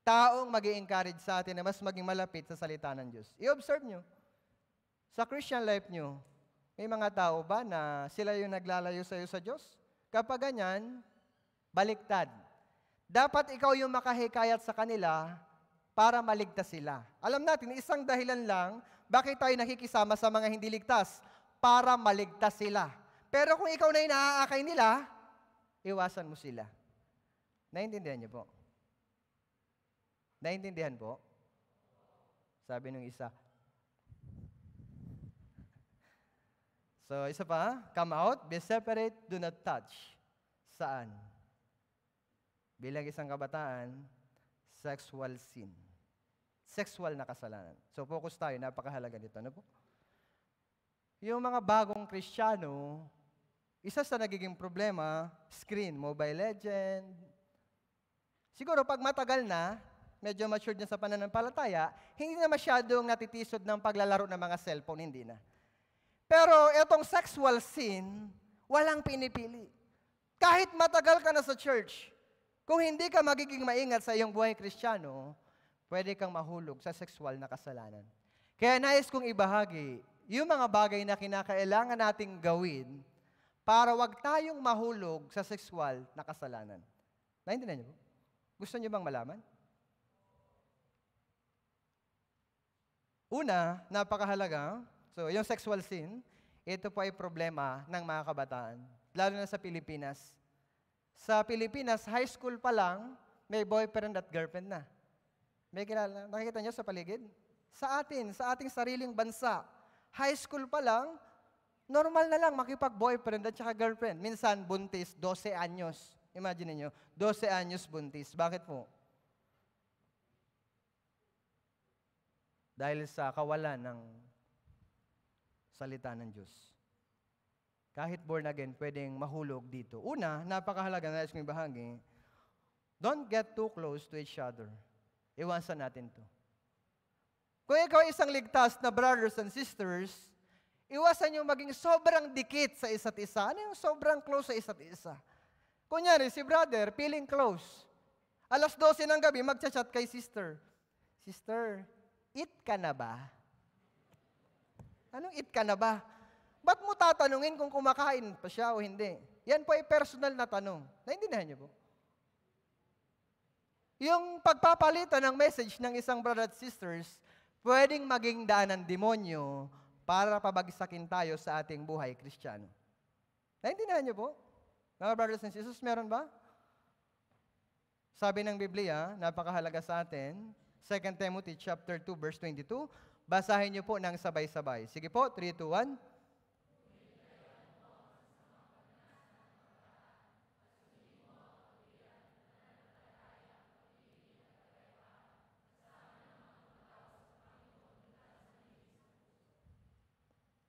Taong mag encourage sa atin na mas maging malapit sa salita ng Diyos. I-observe nyo. Sa Christian life nyo, may mga tao ba na sila yung naglalayo sa iyo sa Diyos? Kapag ganyan, baliktad. Dapat ikaw yung makahikayat sa kanila para maligtas sila. Alam natin, isang dahilan lang, bakit tayo nakikisama sa mga hindi ligtas? Para maligtas sila. Pero kung ikaw na inaakay nila, iwasan mo sila. Naintindihan niyo po? Naintindihan po? Sabi nung isa, So, isa pa, come out, be separate, do not touch. Saan? Bilang isang kabataan, sexual sin. Sexual na kasalanan. So, focus tayo, napakahalaga nito. Ano po? Yung mga bagong Kristiyano, isa sa nagiging problema, screen, mobile legend. Siguro pag matagal na, medyo matured na sa pananampalataya, hindi na masyadong natitisod ng paglalaro ng mga cellphone, hindi na. Pero itong sexual sin, walang pinipili. Kahit matagal ka na sa church, kung hindi ka magiging maingat sa iyong buhay kristyano, pwede kang mahulog sa sexual na kasalanan. Kaya nais kong ibahagi yung mga bagay na kinakailangan nating gawin para wag tayong mahulog sa sexual na kasalanan. Naintindihan niyo Gusto niyo bang malaman? Una, napakahalaga, So, yung sexual sin, ito po ay problema ng mga kabataan, lalo na sa Pilipinas. Sa Pilipinas, high school pa lang, may boyfriend at girlfriend na. May kilala, nakikita niyo sa paligid? Sa atin, sa ating sariling bansa, high school pa lang, normal na lang makipag-boyfriend at saka girlfriend. Minsan, buntis, 12 anyos. Imagine niyo, 12 anyos buntis. Bakit po? Dahil sa kawalan ng salita ng Diyos. Kahit born again, pwedeng mahulog dito. Una, napakahalaga na kong bahagi, don't get too close to each other. Iwasan natin to. Kung ikaw isang ligtas na brothers and sisters, iwasan yung maging sobrang dikit sa isa't isa. Ano yung sobrang close sa isa't isa? Kunyari, si brother, feeling close. Alas 12 ng gabi, magchat-chat kay sister. Sister, eat ka na ba? Anong it ka na ba? Ba't mo tatanungin kung kumakain pa siya o hindi? Yan po ay personal na tanong. Naintindihan niyo po? Yung pagpapalitan ng message ng isang brother at sisters, pwedeng maging daan ng demonyo para pabagsakin tayo sa ating buhay kristyano. Naintindihan niyo po? Mga brothers and sisters, meron ba? Sabi ng Biblia, napakahalaga sa atin, 2 Timothy chapter 2 verse 22, Basahin niyo po ng sabay-sabay. Sige po, 3, 2, 1.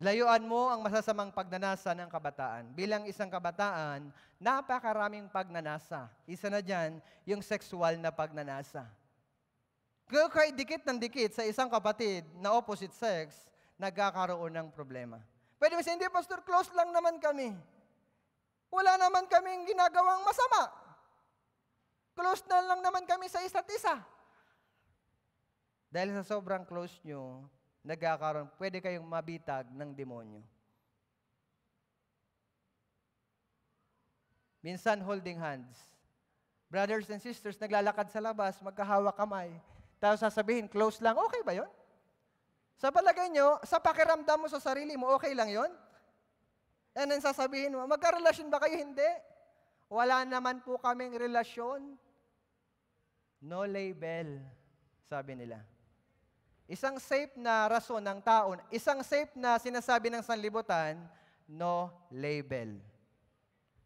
Layuan mo ang masasamang pagnanasa ng kabataan. Bilang isang kabataan, napakaraming pagnanasa. Isa na dyan, yung sexual na pagnanasa. Kaya kay dikit ng dikit sa isang kapatid na opposite sex, nagkakaroon ng problema. Pwede mo hindi, Pastor, close lang naman kami. Wala naman kaming ginagawang masama. Close na lang naman kami sa isa't isa. Dahil sa sobrang close nyo, nagkakaroon, pwede kayong mabitag ng demonyo. Minsan holding hands. Brothers and sisters, naglalakad sa labas, magkahawak kamay. Tapos sasabihin, close lang, okay ba yon? Sa palagay nyo, sa pakiramdam mo sa sarili mo, okay lang yon? And then sasabihin mo, magka-relasyon ba kayo? Hindi. Wala naman po kaming relasyon. No label, sabi nila. Isang safe na rason ng taon, isang safe na sinasabi ng sanlibutan, no label.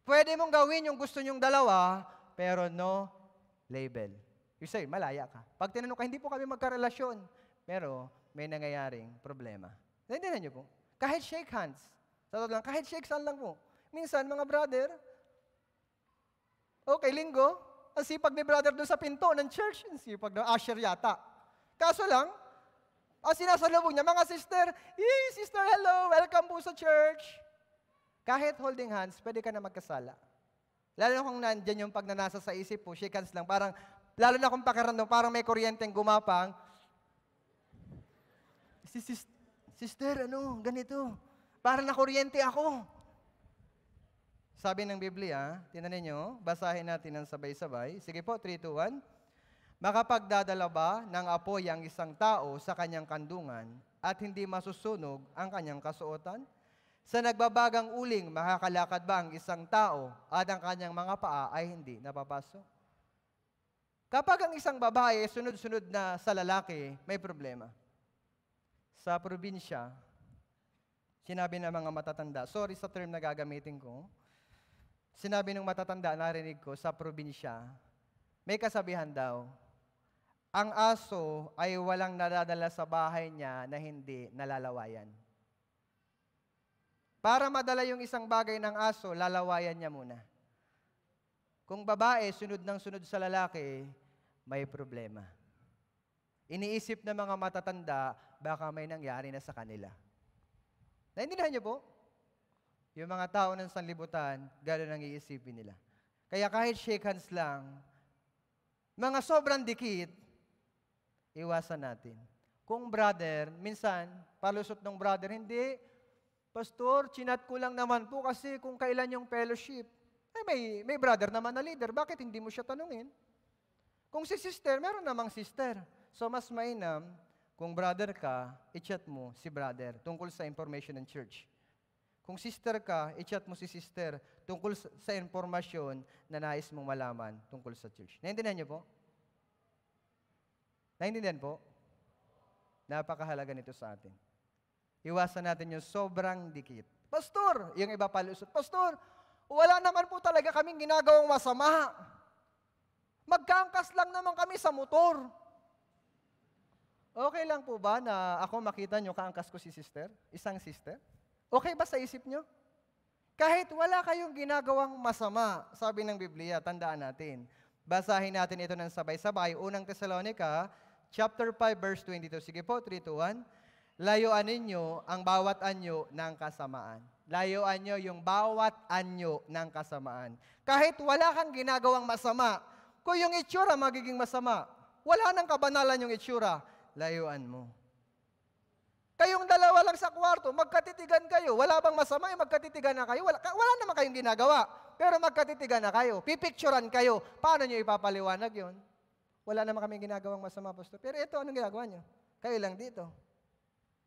Pwede mong gawin yung gusto nyong dalawa, pero no label. You say, malaya ka. Pag tinanong ka, hindi po kami magkarelasyon. Pero may nangyayaring problema. Naintindihan niyo po? Kahit shake hands. Sa totoo lang, kahit shake hands lang po. Minsan, mga brother, okay, linggo, ang sipag ni brother doon sa pinto ng church, ang sipag ng usher yata. Kaso lang, ang sinasalubong niya, mga sister, hey, sister, hello, welcome po sa church. Kahit holding hands, pwede ka na magkasala. Lalo kung nandyan yung pag nanasa sa isip po, shake hands lang, parang Lalo na kung pakiramdam, parang may kuryenteng gumapang. Si, sister, ano, ganito. Parang nakuryente ako. Sabi ng Biblia, tinanin ninyo, basahin natin ng sabay-sabay. Sige po, 3, 2, 1. Makapagdadala ba ng apoy ang isang tao sa kanyang kandungan at hindi masusunog ang kanyang kasuotan? Sa nagbabagang uling, makakalakad ba ang isang tao at ang kanyang mga paa ay hindi napapasok? Kapag ang isang babae sunod-sunod na sa lalaki, may problema. Sa probinsya, sinabi ng mga matatanda, sorry sa term na gagamitin ko, sinabi ng matatanda, narinig ko, sa probinsya, may kasabihan daw, ang aso ay walang nadadala sa bahay niya na hindi nalalawayan. Para madala yung isang bagay ng aso, lalawayan niya muna. Kung babae, sunod ng sunod sa lalaki, may problema. Iniisip ng mga matatanda, baka may nangyari na sa kanila. Naintindihan niyo po? Yung mga tao ng sanlibutan, gano'n ang iisipin nila. Kaya kahit shake hands lang, mga sobrang dikit, iwasan natin. Kung brother, minsan, palusot ng brother, hindi, Pastor, chinat ko lang naman po kasi kung kailan yung fellowship. Ay, eh, may, may brother naman na leader, bakit hindi mo siya tanungin? Kung si sister, meron namang sister. So, mas mainam, kung brother ka, i-chat mo si brother tungkol sa information ng church. Kung sister ka, i-chat mo si sister tungkol sa information na nais mong malaman tungkol sa church. Naintindihan niyo po? Naintindihan po? Napakahalaga nito sa atin. Iwasan natin yung sobrang dikit. Pastor, yung iba palusot. Pastor, wala naman po talaga kaming ginagawang masama. Magkaangkas lang naman kami sa motor. Okay lang po ba na ako makita nyo kaangkas ko si sister? Isang sister? Okay ba sa isip nyo? Kahit wala kayong ginagawang masama, sabi ng Biblia, tandaan natin. Basahin natin ito ng sabay-sabay. Unang Thessalonica, chapter 5, verse 22. Sige po, 3 to 1. Layuan ninyo ang bawat anyo ng kasamaan. Layuan nyo yung bawat anyo ng kasamaan. Kahit wala kang ginagawang masama, kung yung itsura magiging masama, wala nang kabanalan yung itsura, layuan mo. Kayong dalawa lang sa kwarto, magkatitigan kayo. Wala bang masama yung magkatitigan na kayo? Wala, wala naman kayong ginagawa, pero magkatitigan na kayo. Pipicturan kayo. Paano nyo ipapaliwanag yon? Wala naman kami ginagawang masama, Pastor. Pero ito, anong ginagawa nyo? Kayo lang dito.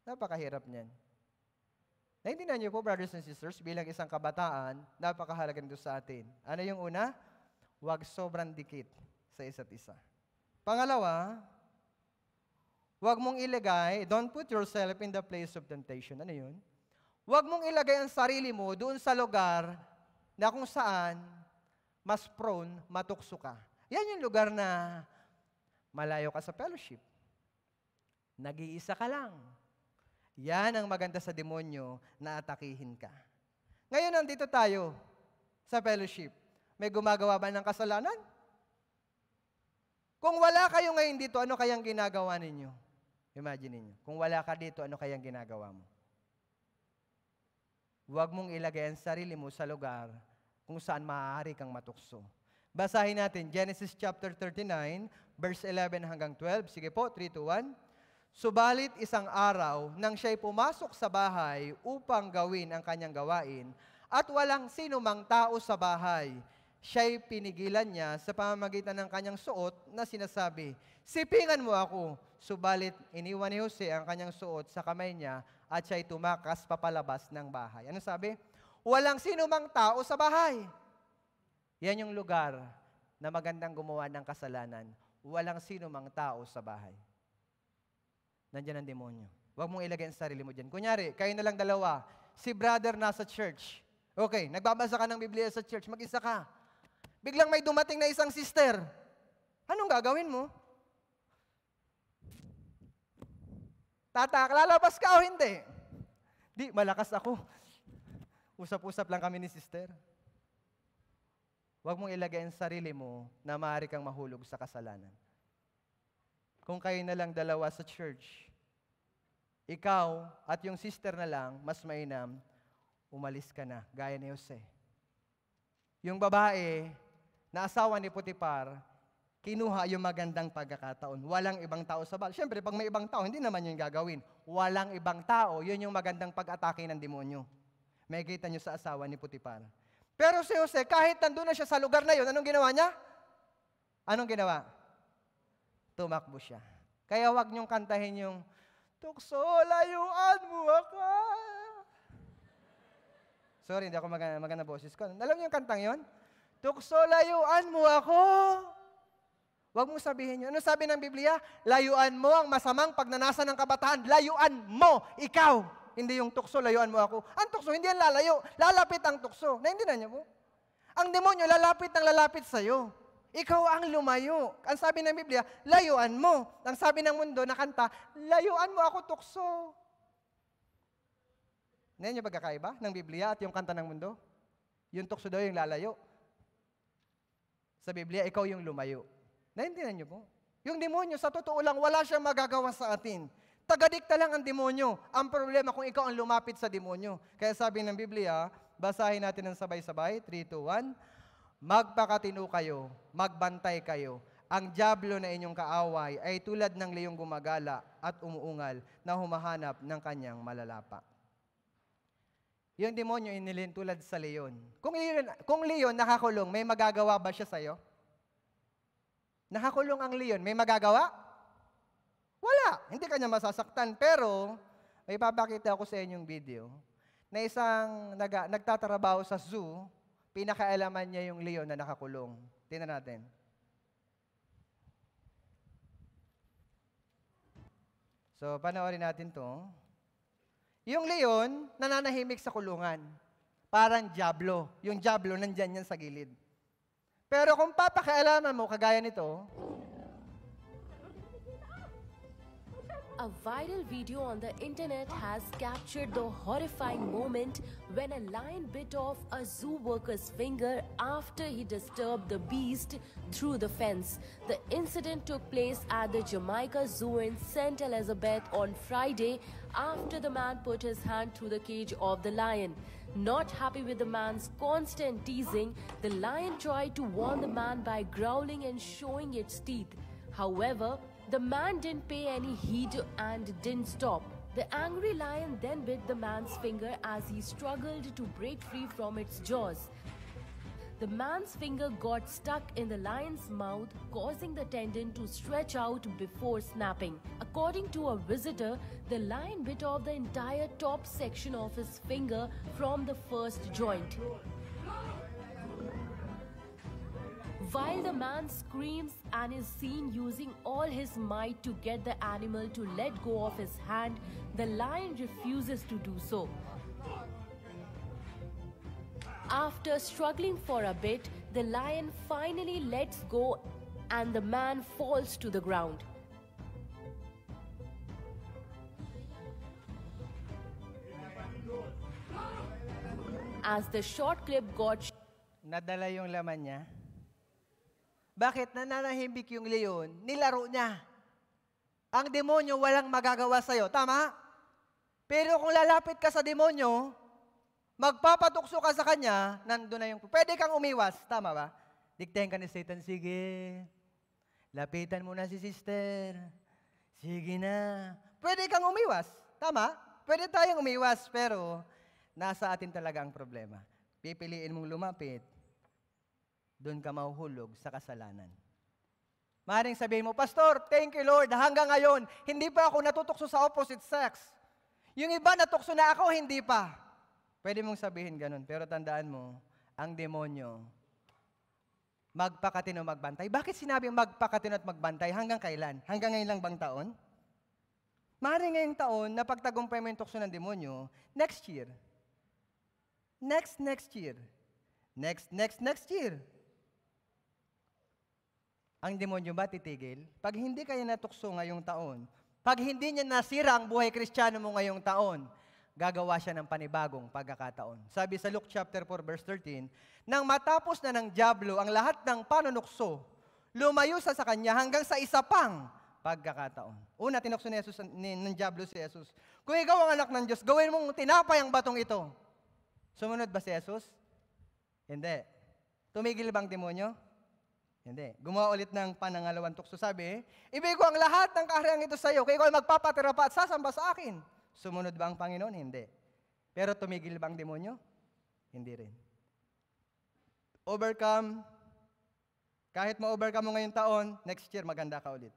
Napakahirap niyan. Naintindihan niyo po, brothers and sisters, bilang isang kabataan, napakahalaga nito sa atin. Ano yung una? Huwag sobrang dikit sa isa't isa. Pangalawa, huwag mong ilagay, don't put yourself in the place of temptation. Ano yun? Huwag mong ilagay ang sarili mo doon sa lugar na kung saan mas prone matukso ka. Yan yung lugar na malayo ka sa fellowship. Nag-iisa ka lang yan ang maganda sa demonyo na atakihin ka. Ngayon, nandito tayo sa fellowship. May gumagawa ba ng kasalanan? Kung wala kayo ngayon dito, ano kayang ginagawa ninyo? Imagine niyo. Kung wala ka dito, ano kayang ginagawa mo? Huwag mong ilagay ang sarili mo sa lugar kung saan maaari kang matukso. Basahin natin Genesis chapter 39, verse 11 hanggang 12. Sige po, 3 to 1. Subalit isang araw, nang siya'y pumasok sa bahay upang gawin ang kanyang gawain, at walang sino mang tao sa bahay, siya'y pinigilan niya sa pamamagitan ng kanyang suot na sinasabi, Sipingan mo ako! Subalit iniwan ni Jose ang kanyang suot sa kamay niya at siya'y tumakas papalabas ng bahay. Ano sabi? Walang sino mang tao sa bahay. Yan yung lugar na magandang gumawa ng kasalanan. Walang sino mang tao sa bahay. Nandiyan ang demonyo. Huwag mong ilagay ang sarili mo dyan. Kunyari, kayo na lang dalawa. Si brother nasa church. Okay, nagbabasa ka ng Biblia sa church, mag-isa ka. Biglang may dumating na isang sister. Anong gagawin mo? Tatak, lalabas ka o hindi? Di, malakas ako. Usap-usap lang kami ni sister. Huwag mong ilagay ang sarili mo na maaari kang mahulog sa kasalanan kung kayo na lang dalawa sa church. Ikaw at yung sister na lang, mas mainam, umalis ka na, gaya ni Jose. Yung babae na asawa ni Putipar, kinuha yung magandang pagkakataon. Walang ibang tao sa bal. Siyempre, pag may ibang tao, hindi naman yun gagawin. Walang ibang tao, yun yung magandang pag-atake ng demonyo. May kita nyo sa asawa ni Putipar. Pero si Jose, kahit nandun na siya sa lugar na yun, anong ginawa niya? Anong ginawa? tumakbo siya. Kaya wag niyong kantahin yung, Tukso, layuan mo ako. Sorry, hindi ako maganda, maganda boses ko. Alam niyo yung kantang yon? Tukso, layuan mo ako. Huwag mong sabihin yun. Ano sabi ng Biblia? Layuan mo ang masamang pagnanasa ng kabataan. Layuan mo, ikaw. Hindi yung tukso, layuan mo ako. Ang tukso, hindi yan lalayo. Lalapit ang tukso. Naintindihan niyo po? Ang demonyo, lalapit ng lalapit sa'yo. Ikaw ang lumayo. Ang sabi ng Biblia, layuan mo. Ang sabi ng mundo na kanta, layuan mo ako tukso. Ngayon yung pagkakaiba ng Biblia at yung kanta ng mundo? Yung tukso daw yung lalayo. Sa Biblia, ikaw yung lumayo. Naintindihan niyo po? Yung demonyo, sa totoo lang, wala siyang magagawa sa atin. Tagadikta lang ang demonyo. Ang problema kung ikaw ang lumapit sa demonyo. Kaya sabi ng Biblia, basahin natin ng sabay-sabay, 3, 2, 1. Magpakatino kayo, magbantay kayo. Ang diablo na inyong kaaway ay tulad ng leyong gumagala at umuungal na humahanap ng kanyang malalapa. Yung demonyo inilin tulad sa leyon. Kung leyon, kung leyon nakakulong, may magagawa ba siya sa'yo? Nakakulong ang leyon, may magagawa? Wala. Hindi kanya masasaktan. Pero, may papakita ako sa inyong video na isang nag, nagtatrabaho sa zoo pinakaalaman niya yung leon na nakakulong. Tingnan natin. So, panoorin natin to. Yung leon, nananahimik sa kulungan. Parang jablo. Yung jablo, nandyan yan sa gilid. Pero kung papakialaman mo, kagaya nito, A viral video on the internet has captured the horrifying moment when a lion bit off a zoo worker's finger after he disturbed the beast through the fence. The incident took place at the Jamaica Zoo in St. Elizabeth on Friday after the man put his hand through the cage of the lion. Not happy with the man's constant teasing, the lion tried to warn the man by growling and showing its teeth. However, the man didn't pay any heed and didn't stop. The angry lion then bit the man's finger as he struggled to break free from its jaws. The man's finger got stuck in the lion's mouth, causing the tendon to stretch out before snapping. According to a visitor, the lion bit off the entire top section of his finger from the first joint. While the man screams and is seen using all his might to get the animal to let go of his hand, the lion refuses to do so. After struggling for a bit, the lion finally lets go and the man falls to the ground. As the short clip got... Nadala yung laman niya. Bakit? Nananahimik yung leon, nilaro niya. Ang demonyo walang magagawa sa'yo. Tama? Pero kung lalapit ka sa demonyo, magpapatukso ka sa kanya, nandun na yung... Pwede kang umiwas. Tama ba? Diktahin ka ni Satan, sige. Lapitan mo na si sister. Sige na. Pwede kang umiwas. Tama? Pwede tayong umiwas, pero nasa atin talaga ang problema. Pipiliin mong lumapit doon ka mahuhulog sa kasalanan. Maring sabihin mo, Pastor, thank you Lord, hanggang ngayon, hindi pa ako natutukso sa opposite sex. Yung iba natukso na ako, hindi pa. Pwede mong sabihin ganun, pero tandaan mo, ang demonyo, magpakatino magbantay. Bakit sinabi magpakatino at magbantay? Hanggang kailan? Hanggang ngayon lang bang taon? Maring ngayong taon, na pagtagumpay mo yung tukso ng demonyo, next year, next next year, next next next year, ang demonyo ba titigil? Pag hindi kayo natukso ngayong taon, pag hindi niya nasira ang buhay kristyano mo ngayong taon, gagawa siya ng panibagong pagkakataon. Sabi sa Luke chapter 4 verse 13, Nang matapos na ng Diablo ang lahat ng panunukso, lumayo sa sa kanya hanggang sa isa pang pagkakataon. Una, tinukso ni Jesus, ni, ng Diablo si Jesus. Kung ikaw ang anak ng Diyos, gawin mong tinapay ang batong ito. Sumunod ba si Jesus? Hindi. Tumigil bang demonyo? Hindi. Gumawa ulit ng panangalawang tukso. Sabi, ibig ko ang lahat ng kahariang ito sa iyo, kaya ikaw ay magpapatira pa at sasamba sa akin. Sumunod ba ang Panginoon? Hindi. Pero tumigil ba ang demonyo? Hindi rin. Overcome. Kahit ma-overcome mo ngayong taon, next year maganda ka ulit.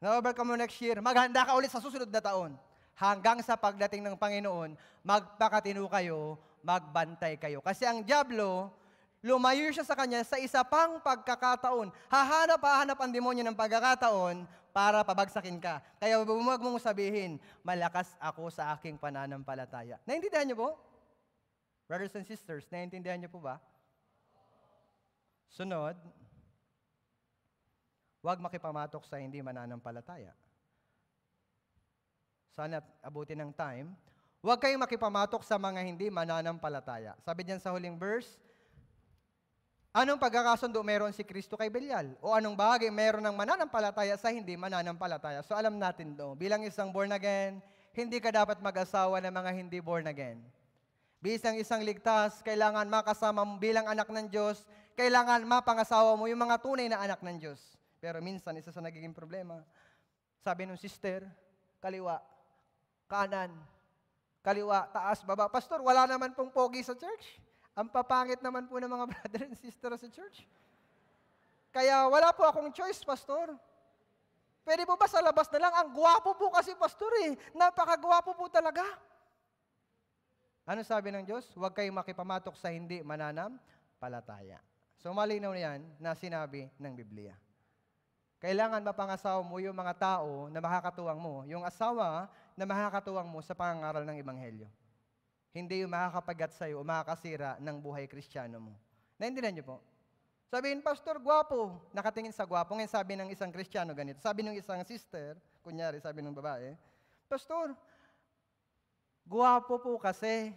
Na-overcome mo next year, maghanda ka ulit sa susunod na taon hanggang sa pagdating ng Panginoon, magpakatino kayo, magbantay kayo. Kasi ang Diablo, Lumayo siya sa kanya sa isa pang pagkakataon. Hahanap-hahanap ang demonyo ng pagkakataon para pabagsakin ka. Kaya bumag mong sabihin, malakas ako sa aking pananampalataya. Naintindihan niyo po? Brothers and sisters, naintindihan niyo po ba? Sunod, huwag makipamatok sa hindi mananampalataya. Sana abutin ng time. Huwag kayong makipamatok sa mga hindi mananampalataya. Sabi diyan sa huling verse, Anong pagkakasundo meron si Kristo kay Belial? O anong bagay meron ng mananampalataya sa hindi mananampalataya? So alam natin do, bilang isang born again, hindi ka dapat mag-asawa ng mga hindi born again. Bisang isang ligtas, kailangan makasama mo bilang anak ng Diyos, kailangan mapangasawa mo yung mga tunay na anak ng Diyos. Pero minsan, isa sa nagiging problema, sabi ng sister, kaliwa, kanan, kaliwa, taas, baba. Pastor, wala naman pong pogi sa church. Ang papangit naman po ng mga [laughs] brother and sister sa church. Kaya wala po akong choice, pastor. Pwede po ba sa labas na lang? Ang gwapo po kasi, pastor eh. Napakagwapo po talaga. Ano sabi ng Diyos? Huwag kayong makipamatok sa hindi mananam palataya. So malinaw na yan na sinabi ng Biblia. Kailangan mapangasawa mo yung mga tao na makakatuwang mo, yung asawa na makakatuwang mo sa pangangaral ng Ebanghelyo hindi yung makakapagat sa'yo o makakasira ng buhay kristyano mo. Naintindihan niyo po? Sabihin, Pastor, gwapo. Nakatingin sa gwapo. Ngayon sabi ng isang kristyano ganito. Sabi ng isang sister, kunyari sabi ng babae, Pastor, gwapo po kasi.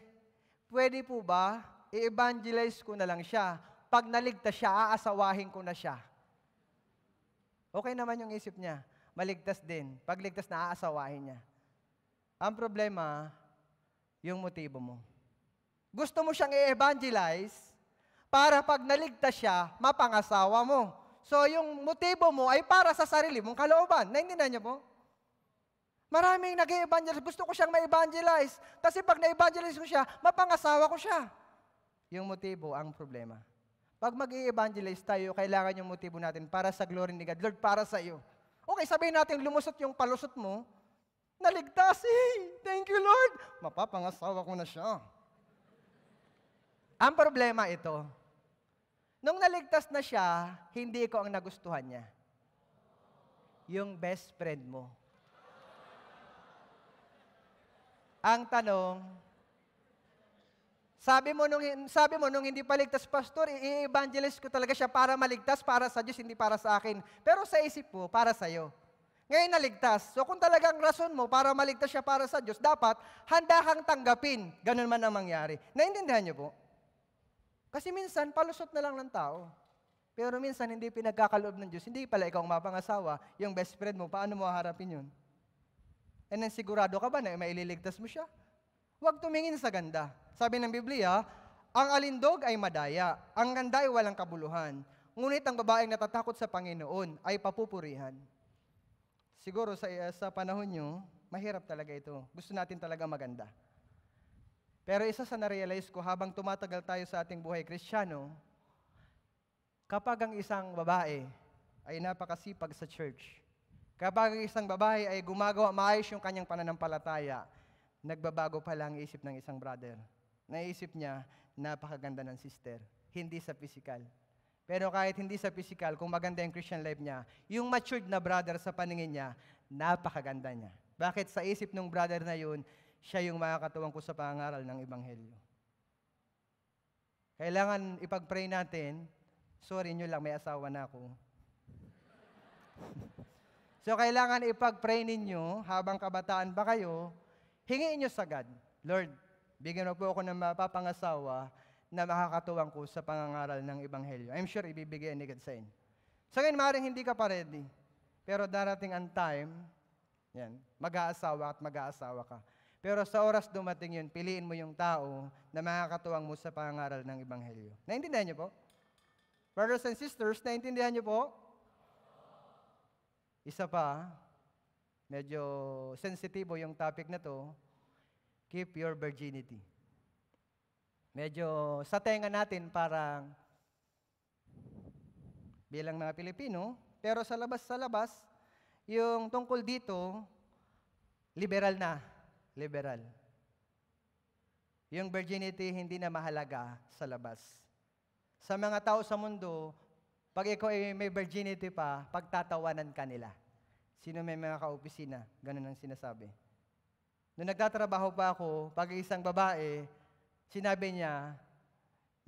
Pwede po ba i-evangelize ko na lang siya? Pag naligtas siya, aasawahin ko na siya. Okay naman yung isip niya. Maligtas din. Pagligtas na aasawahin niya. Ang problema, yung motibo mo. Gusto mo siyang i-evangelize para pag naligtas siya, mapangasawa mo. So yung motibo mo ay para sa sarili mong kalooban. Naintindihan niyo po? Maraming nag evangelize Gusto ko siyang ma-evangelize. Kasi pag na-evangelize ko siya, mapangasawa ko siya. Yung motibo ang problema. Pag mag evangelize tayo, kailangan yung motibo natin para sa glory ni God. Lord, para sa iyo. Okay, sabihin natin lumusot yung palusot mo, Naligtas, eh. Thank you, Lord. Mapapangasawa ko na siya. Ang problema ito, nung naligtas na siya, hindi ko ang nagustuhan niya. Yung best friend mo. Ang tanong, sabi mo nung sabi mo nung hindi paligtas pastor, i-evangelize ko talaga siya para maligtas para sa Diyos, hindi para sa akin. Pero sa isip mo, para sa iyo. Ngayon naligtas. So kung talagang rason mo para maligtas siya para sa Diyos, dapat handa kang tanggapin. Ganun man ang mangyari. Naintindihan niyo po? Kasi minsan, palusot na lang ng tao. Pero minsan, hindi pinagkakaloob ng Diyos. Hindi pala ikaw ang mapangasawa, yung best friend mo, paano mo haharapin yun? Eh, And then, sigurado ka ba na maililigtas mo siya? Huwag tumingin sa ganda. Sabi ng Biblia, ang alindog ay madaya, ang ganda ay walang kabuluhan. Ngunit ang babaeng natatakot sa Panginoon ay papupurihan siguro sa, eh, sa panahon nyo, mahirap talaga ito. Gusto natin talaga maganda. Pero isa sa narealize ko habang tumatagal tayo sa ating buhay kristyano, kapag ang isang babae ay napakasipag sa church, kapag ang isang babae ay gumagawa maayos yung kanyang pananampalataya, nagbabago pa lang isip ng isang brother. Naisip niya, napakaganda ng sister, hindi sa physical, pero kahit hindi sa physical, kung maganda yung Christian life niya, yung matured na brother sa paningin niya, napakaganda niya. Bakit sa isip ng brother na yun, siya yung makakatuwang ko sa pangaral ng Ebanghelyo. Kailangan ipag-pray natin, sorry nyo lang, may asawa na ako. [laughs] so kailangan ipag-pray ninyo habang kabataan pa kayo, hingiin nyo sa God, Lord, bigyan mo po ako ng mapapangasawa na makakatuwang ko sa pangangaral ng Ebanghelyo. I'm sure ibibigay ni God sa inyo. So ngayon, maaaring hindi ka pa ready. Pero darating ang time, yan, mag-aasawa at mag-aasawa ka. Pero sa oras dumating yun, piliin mo yung tao na makakatuwang mo sa pangangaral ng Ebanghelyo. Naintindihan niyo po? Brothers and sisters, naintindihan niyo po? Isa pa, medyo sensitibo yung topic na to, keep your virginity. Medyo sa tenga natin parang bilang mga Pilipino, pero sa labas sa labas, yung tungkol dito, liberal na, liberal. Yung virginity hindi na mahalaga sa labas. Sa mga tao sa mundo, pag ikaw ay may virginity pa, pagtatawanan ka nila. Sino may mga kaopisina, ganun ang sinasabi. Noong nagtatrabaho pa ako, pag isang babae, sinabi niya,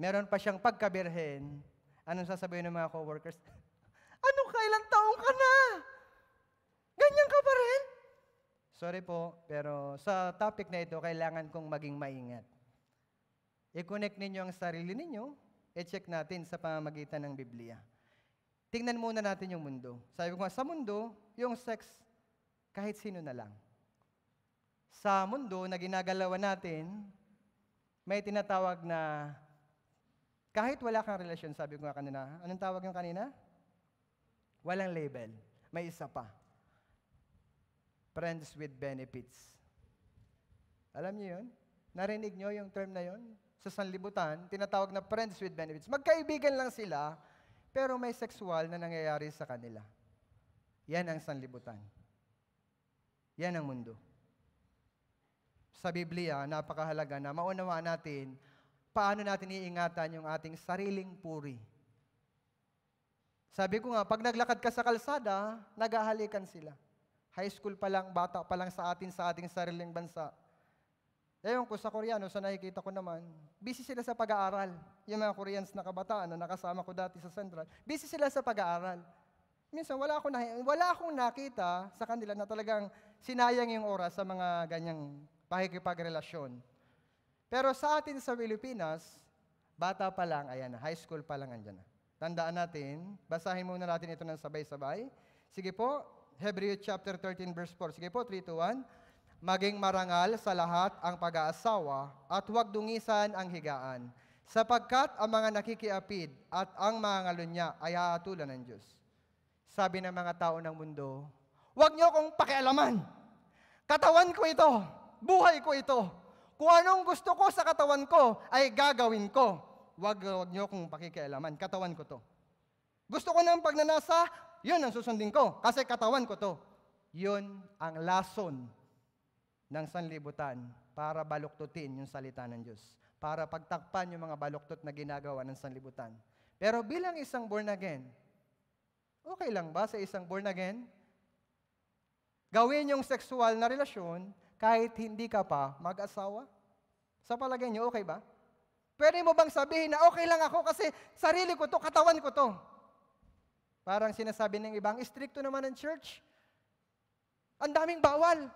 meron pa siyang pagkabirhen, anong sasabihin ng mga coworkers? [laughs] ano ka, ilang taong ka na? Ganyan ka pa rin? Sorry po, pero sa topic na ito, kailangan kong maging maingat. I-connect ninyo ang sarili ninyo, i-check natin sa pamamagitan ng Biblia. Tingnan muna natin yung mundo. Sabi ko nga, sa mundo, yung sex, kahit sino na lang. Sa mundo na ginagalawan natin, may tinatawag na kahit wala kang relasyon, sabi ko nga kanina, anong tawag yung kanina? Walang label. May isa pa. Friends with benefits. Alam niyo yun? Narinig niyo yung term na yun? Sa sanlibutan, tinatawag na friends with benefits. Magkaibigan lang sila, pero may sexual na nangyayari sa kanila. Yan ang sanlibutan. Yan ang mundo sa Biblia, napakahalaga na maunawa natin paano natin iingatan yung ating sariling puri. Sabi ko nga, pag naglakad ka sa kalsada, nagahalikan sila. High school pa lang, bata pa lang sa atin, sa ating sariling bansa. Ewan ko sa Koreano, sa nakikita ko naman, busy sila sa pag-aaral. Yung mga Koreans na kabataan na nakasama ko dati sa Central, busy sila sa pag-aaral. Minsan wala akong, wala akong nakita sa kanila na talagang sinayang yung oras sa mga ganyang pakikipagrelasyon. Pero sa atin sa Pilipinas, bata pa lang, ayan na, high school pa lang andyan na. Tandaan natin, basahin muna natin ito ng sabay-sabay. Sige po, Hebrew chapter 13 verse 4. Sige po, 3 to 1. Maging marangal sa lahat ang pag-aasawa at huwag dungisan ang higaan, sapagkat ang mga nakikiapid at ang mga ngalunya ay haatulan ng Diyos. Sabi ng mga tao ng mundo, huwag niyo akong pakialaman. Katawan ko ito. Buhay ko ito. Kung anong gusto ko sa katawan ko, ay gagawin ko. Huwag, niyo kong pakikialaman. Katawan ko to. Gusto ko ng pagnanasa, yun ang susundin ko. Kasi katawan ko to. Yun ang lason ng sanlibutan para baluktutin yung salita ng Diyos. Para pagtakpan yung mga baluktot na ginagawa ng sanlibutan. Pero bilang isang born again, okay lang ba sa isang born again? Gawin yung sexual na relasyon kahit hindi ka pa mag-asawa? Sa palagay niyo, okay ba? Pwede mo bang sabihin na okay lang ako kasi sarili ko to, katawan ko to? Parang sinasabi ng ibang, stricto naman ng church. Ang daming bawal.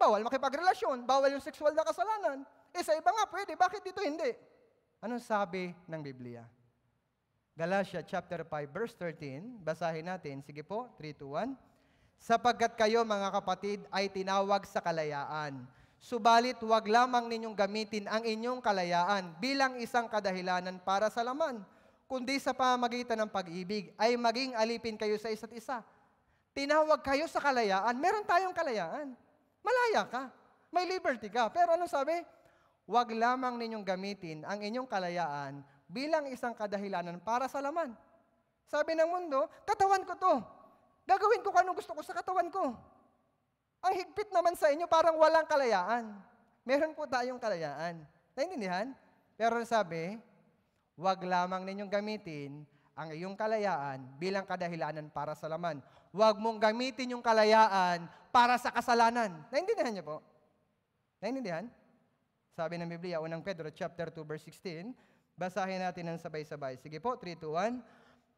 Bawal makipagrelasyon, bawal yung sexual na kasalanan. Eh sa iba nga pwede, bakit dito hindi? Anong sabi ng Biblia? Galatia chapter 5 verse 13, basahin natin. Sige po, 3 to 1 sapagkat kayo mga kapatid ay tinawag sa kalayaan. Subalit huwag lamang ninyong gamitin ang inyong kalayaan bilang isang kadahilanan para sa laman, kundi sa pamagitan ng pag-ibig ay maging alipin kayo sa isa't isa. Tinawag kayo sa kalayaan, meron tayong kalayaan. Malaya ka, may liberty ka. Pero ano sabi? Huwag lamang ninyong gamitin ang inyong kalayaan bilang isang kadahilanan para sa laman. Sabi ng mundo, katawan ko to, Gagawin ko kung anong gusto ko sa katawan ko. Ang higpit naman sa inyo, parang walang kalayaan. Meron po tayong kalayaan. Naintindihan? Pero sabi, huwag lamang ninyong gamitin ang iyong kalayaan bilang kadahilanan para sa laman. Huwag mong gamitin yung kalayaan para sa kasalanan. Naintindihan niyo po? Naintindihan? Sabi ng Biblia, unang Pedro chapter 2 verse 16, basahin natin ng sabay-sabay. Sige po, 3, 2, 1.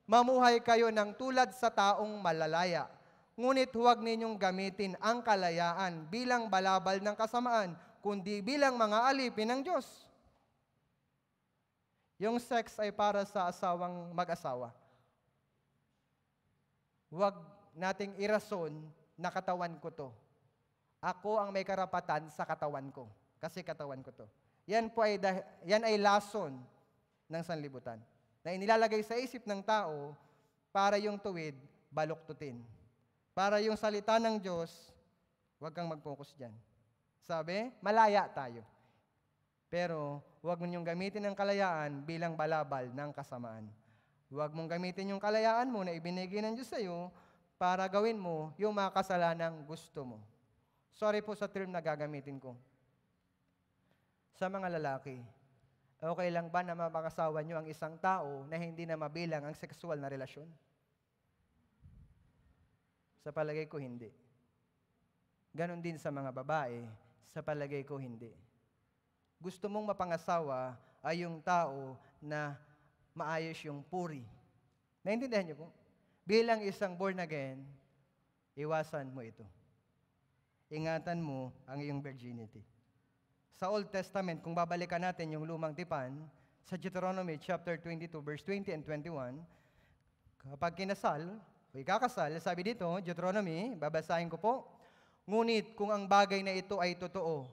Mamuhay kayo ng tulad sa taong malalaya. Ngunit huwag ninyong gamitin ang kalayaan bilang balabal ng kasamaan, kundi bilang mga alipin ng Diyos. Yung sex ay para sa asawang mag-asawa. Huwag nating irason na katawan ko to. Ako ang may karapatan sa katawan ko. Kasi katawan ko to. Yan po ay, yan ay lason ng sanlibutan na inilalagay sa isip ng tao para yung tuwid baluktutin. Para yung salita ng Diyos, huwag kang mag-focus dyan. Sabi, malaya tayo. Pero huwag mo niyong gamitin ang kalayaan bilang balabal ng kasamaan. Huwag mong gamitin yung kalayaan mo na ibinigay ng Diyos sa iyo para gawin mo yung mga kasalanang gusto mo. Sorry po sa term na gagamitin ko. Sa mga lalaki, Okay lang ba na mapangasawa nyo ang isang tao na hindi na mabilang ang sexual na relasyon? Sa palagay ko, hindi. Ganon din sa mga babae, sa palagay ko, hindi. Gusto mong mapangasawa ay yung tao na maayos yung puri. Naintindihan niyo po? Bilang isang born again, iwasan mo ito. Ingatan mo ang iyong virginity sa Old Testament, kung babalikan natin yung lumang tipan, sa Deuteronomy chapter 22, verse 20 and 21, kapag kinasal, o ikakasal, sabi dito, Deuteronomy, babasahin ko po, Ngunit kung ang bagay na ito ay totoo,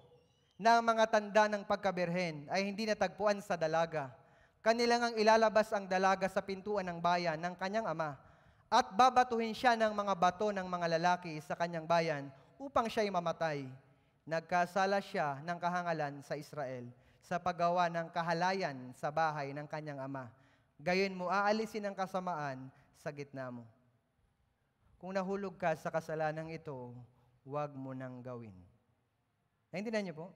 na ang mga tanda ng pagkaberhen ay hindi natagpuan sa dalaga, kanilang ang ilalabas ang dalaga sa pintuan ng bayan ng kanyang ama, at babatuhin siya ng mga bato ng mga lalaki sa kanyang bayan upang siya ay mamatay Nagkasala siya ng kahangalan sa Israel sa paggawa ng kahalayan sa bahay ng kanyang ama. Gayon mo aalisin ang kasamaan sa gitna mo. Kung nahulog ka sa kasalanang ito, huwag mo nang gawin. Naintindihan niyo po?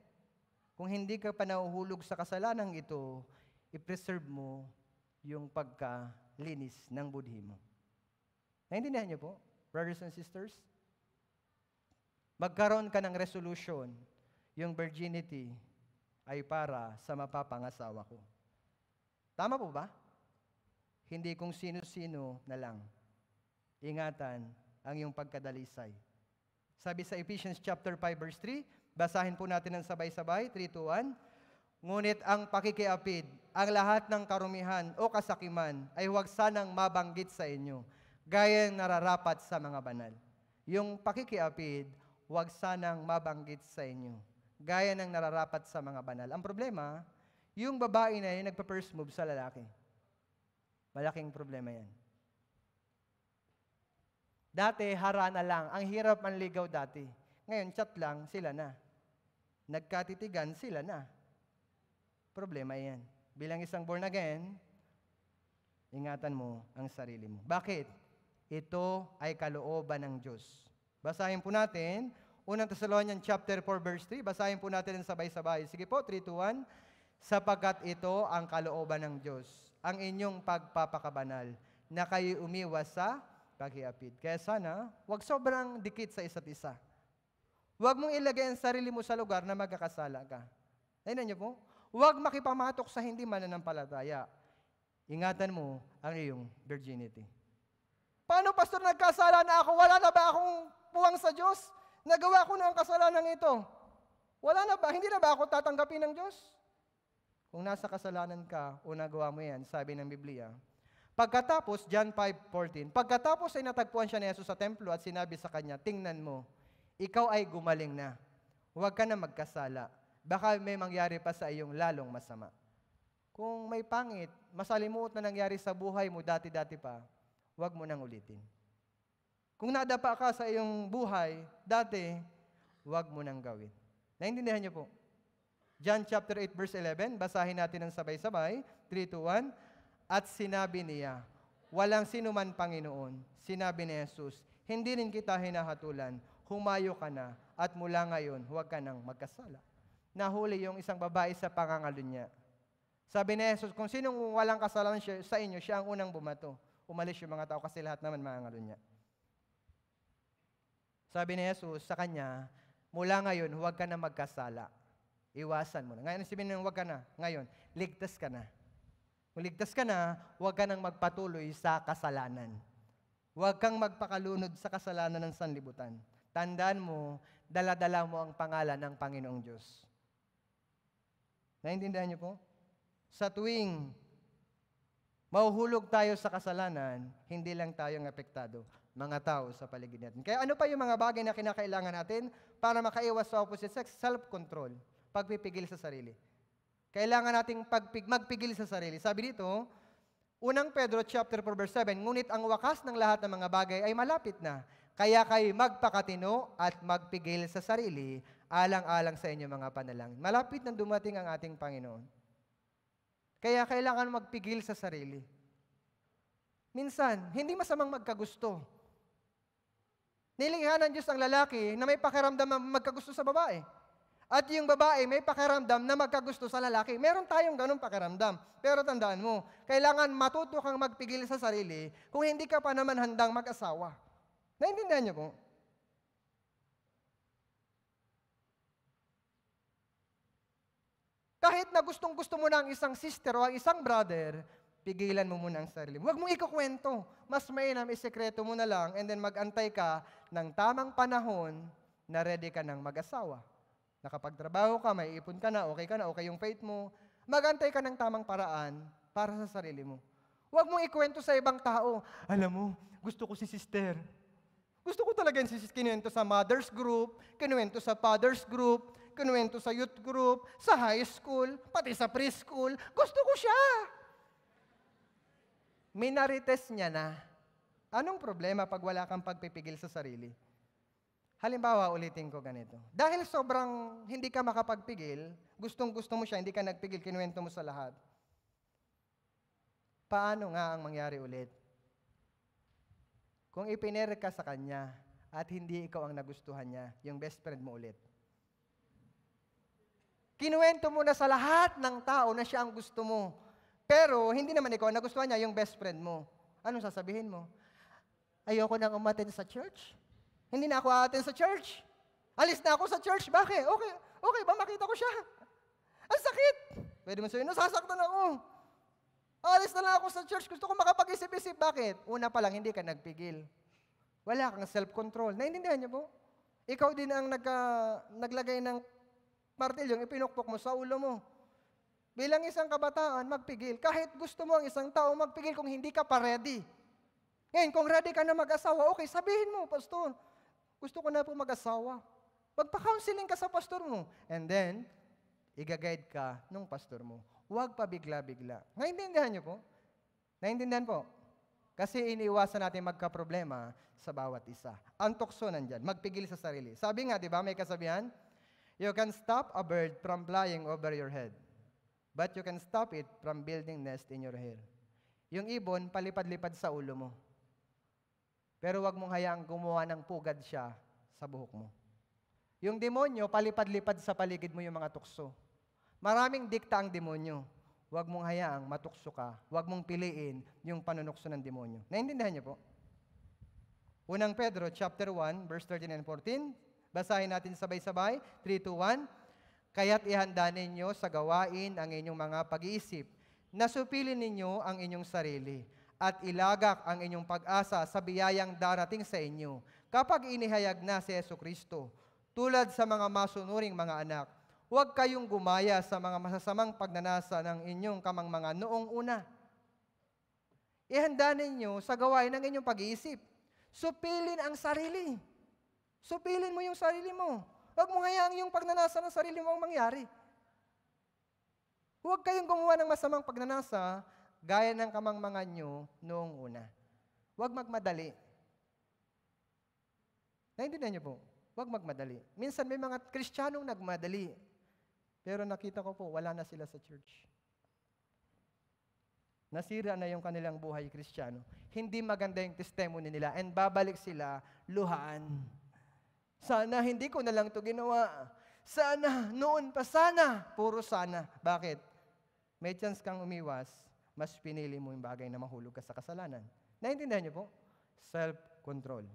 Kung hindi ka pa nahuhulog sa kasalanang ito, i-preserve mo yung pagkalinis ng budhi mo. Naintindihan niyo po, brothers and sisters? Magkaroon ka ng resolution, yung virginity ay para sa mapapangasawa ko. Tama po ba? Hindi kung sino-sino na lang. Ingatan ang iyong pagkadalisay. Sabi sa Ephesians chapter 5 verse 3, basahin po natin ng sabay-sabay, 3 to 1. Ngunit ang pakikiapid, ang lahat ng karumihan o kasakiman ay huwag sanang mabanggit sa inyo, gaya ng nararapat sa mga banal. Yung pakikiapid huwag sanang mabanggit sa inyo, gaya ng nararapat sa mga banal. Ang problema, yung babae na yun nagpa-first move sa lalaki. Malaking problema yan. Dati, harana lang. Ang hirap manligaw dati. Ngayon, chat lang, sila na. Nagkatitigan, sila na. Problema yan. Bilang isang born again, ingatan mo ang sarili mo. Bakit? Ito ay kalooban ng Diyos. Basahin po natin. Unang Thessalonians chapter 4 verse 3. Basahin po natin sabay-sabay. Sige po, 3 to 1. Sapagkat ito ang kalooban ng Diyos, ang inyong pagpapakabanal, na kayo umiwas sa paghiapid. Kaya sana, huwag sobrang dikit sa isa't isa. Huwag mong ilagay ang sarili mo sa lugar na magkakasala ka. Nainan niyo po? Huwag makipamatok sa hindi mananampalataya. Ingatan mo ang iyong virginity. Paano, Pastor, nagkasala na ako? Wala na ba akong puwang sa Diyos? Nagawa ko na ang kasalanan ito. Wala na ba? Hindi na ba ako tatanggapin ng Diyos? Kung nasa kasalanan ka o nagawa mo yan, sabi ng Biblia. Pagkatapos, John 5.14, pagkatapos ay natagpuan siya ni Jesus sa templo at sinabi sa kanya, tingnan mo, ikaw ay gumaling na. Huwag ka na magkasala. Baka may mangyari pa sa iyong lalong masama. Kung may pangit, masalimuot na nangyari sa buhay mo dati-dati pa, Huwag mo nang ulitin. Kung nadapa ka sa iyong buhay dati, huwag mo nang gawin. Naintindihan niyo po? John chapter 8 verse 11, basahin natin ng sabay-sabay, 3 to 1. At sinabi niya, walang sinuman Panginoon, sinabi ni Jesus, hindi rin kita hinahatulan, humayo ka na, at mula ngayon, huwag ka nang magkasala. Nahuli yung isang babae sa pangangalo niya. Sabi ni Jesus, kung sinong walang kasalanan sa inyo, siya ang unang bumato umalis yung mga tao kasi lahat naman maangalo niya. Sabi ni Jesus sa kanya, mula ngayon, huwag ka na magkasala. Iwasan mo na. Ngayon, sabihin niya, huwag ka na. Ngayon, ligtas ka na. Kung ligtas ka na, huwag ka nang magpatuloy sa kasalanan. Huwag kang magpakalunod sa kasalanan ng sanlibutan. Tandaan mo, daladala mo ang pangalan ng Panginoong Diyos. Naintindihan niyo po? Sa tuwing Mahuhulog tayo sa kasalanan, hindi lang tayo ang apektado, mga tao sa paligid natin. Kaya ano pa yung mga bagay na kinakailangan natin para makaiwas sa opposite sex? Self-control, pagpipigil sa sarili. Kailangan nating pagpig, magpigil sa sarili. Sabi dito, unang Pedro chapter 4 verse 7, ngunit ang wakas ng lahat ng mga bagay ay malapit na. Kaya kayo magpakatino at magpigil sa sarili, alang-alang sa inyong mga panalangin. Malapit na dumating ang ating Panginoon. Kaya kailangan magpigil sa sarili. Minsan, hindi masamang magkagusto. Nilikha ng Diyos ang lalaki na may pakiramdam na magkagusto sa babae. At yung babae may pakiramdam na magkagusto sa lalaki. Meron tayong ganun pakiramdam. Pero tandaan mo, kailangan matuto kang magpigil sa sarili kung hindi ka pa naman handang mag-asawa. Naintindihan niyo po? Kahit na gustong gusto mo na ang isang sister o ang isang brother, pigilan mo muna ang sarili mo. Huwag mong ikukwento. Mas mainam, isekreto mo na lang and then magantay ka ng tamang panahon na ready ka ng mag-asawa. Nakapagtrabaho ka, may ipon ka na, okay ka na, okay yung faith mo. Magantay ka ng tamang paraan para sa sarili mo. Huwag mong ikwento sa ibang tao. Alam mo, gusto ko si sister. Gusto ko talaga yung sisis, kinuwento sa mother's group, kinuwento sa father's group, kinuwento sa youth group, sa high school, pati sa preschool. Gusto ko siya. Minarites niya na. Anong problema pag wala kang pagpipigil sa sarili? Halimbawa, ulitin ko ganito. Dahil sobrang hindi ka makapagpigil, gustong-gusto mo siya, hindi ka nagpigil, kinuwento mo sa lahat. Paano nga ang mangyari ulit? Kung ipinere ka sa kanya at hindi ikaw ang nagustuhan niya, yung best friend mo ulit. Kinuwento mo na sa lahat ng tao na siya ang gusto mo. Pero hindi naman ikaw, nagustuhan niya yung best friend mo. Anong sasabihin mo? Ayoko nang umaten sa church. Hindi na ako aten sa church. Alis na ako sa church. Bakit? Okay, okay ba makita ko siya? Ang sakit! Pwede mo sabihin, nasasaktan ako. Alis na lang ako sa church. Gusto ko makapag-isip-isip. Bakit? Una pa lang, hindi ka nagpigil. Wala kang self-control. Naintindihan niyo po? Ikaw din ang nagka, naglagay ng Martilyong ipinukpok mo sa ulo mo. Bilang isang kabataan, magpigil. Kahit gusto mo ang isang tao, magpigil kung hindi ka pa ready. Ngayon, kung ready ka na mag-asawa, okay, sabihin mo, pastor, gusto ko na po mag-asawa. Magpa-counseling ka sa pastor mo. And then, igaguide ka nung pastor mo. Huwag pa bigla-bigla. Naintindihan niyo po? Naintindihan po? Kasi iniiwasan natin magka-problema sa bawat isa. Ang tukso nandyan, magpigil sa sarili. Sabi nga, di ba, may kasabihan, You can stop a bird from flying over your head, but you can stop it from building nest in your hair. Yung ibon, palipad-lipad sa ulo mo. Pero wag mong hayaang gumawa ng pugad siya sa buhok mo. Yung demonyo, palipad-lipad sa paligid mo yung mga tukso. Maraming dikta ang demonyo. Huwag mong hayaang matukso ka. Huwag mong piliin yung panunukso ng demonyo. Naintindihan niyo po? Unang Pedro chapter 1 verse 13 and 14. Basahin natin sabay-sabay. 3, 2, 1. Kaya't ihanda ninyo sa gawain ang inyong mga pag-iisip. Nasupilin ninyo ang inyong sarili at ilagak ang inyong pag-asa sa biyayang darating sa inyo kapag inihayag na si Yeso Kristo. Tulad sa mga masunuring mga anak, huwag kayong gumaya sa mga masasamang pagnanasa ng inyong kamangmanga noong una. Ihanda ninyo sa gawain ng inyong pag-iisip. Supilin ang sarili. So pilin mo yung sarili mo. Huwag mo hayaang yung pagnanasa ng sarili mo ang mangyari. Huwag kayong gumawa ng masamang pagnanasa gaya ng kamangmangan nyo noong una. Huwag magmadali. Naintindihan niyo po? Huwag magmadali. Minsan may mga Kristiyanong nagmadali. Pero nakita ko po, wala na sila sa church. Nasira na yung kanilang buhay kristyano. Hindi maganda yung testimony nila and babalik sila luhaan. Sana hindi ko na lang to ginawa. Sana, noon pa sana, puro sana. Bakit? May chance kang umiwas, mas pinili mo yung bagay na mahulog ka sa kasalanan. Naintindihan niyo po? Self-control.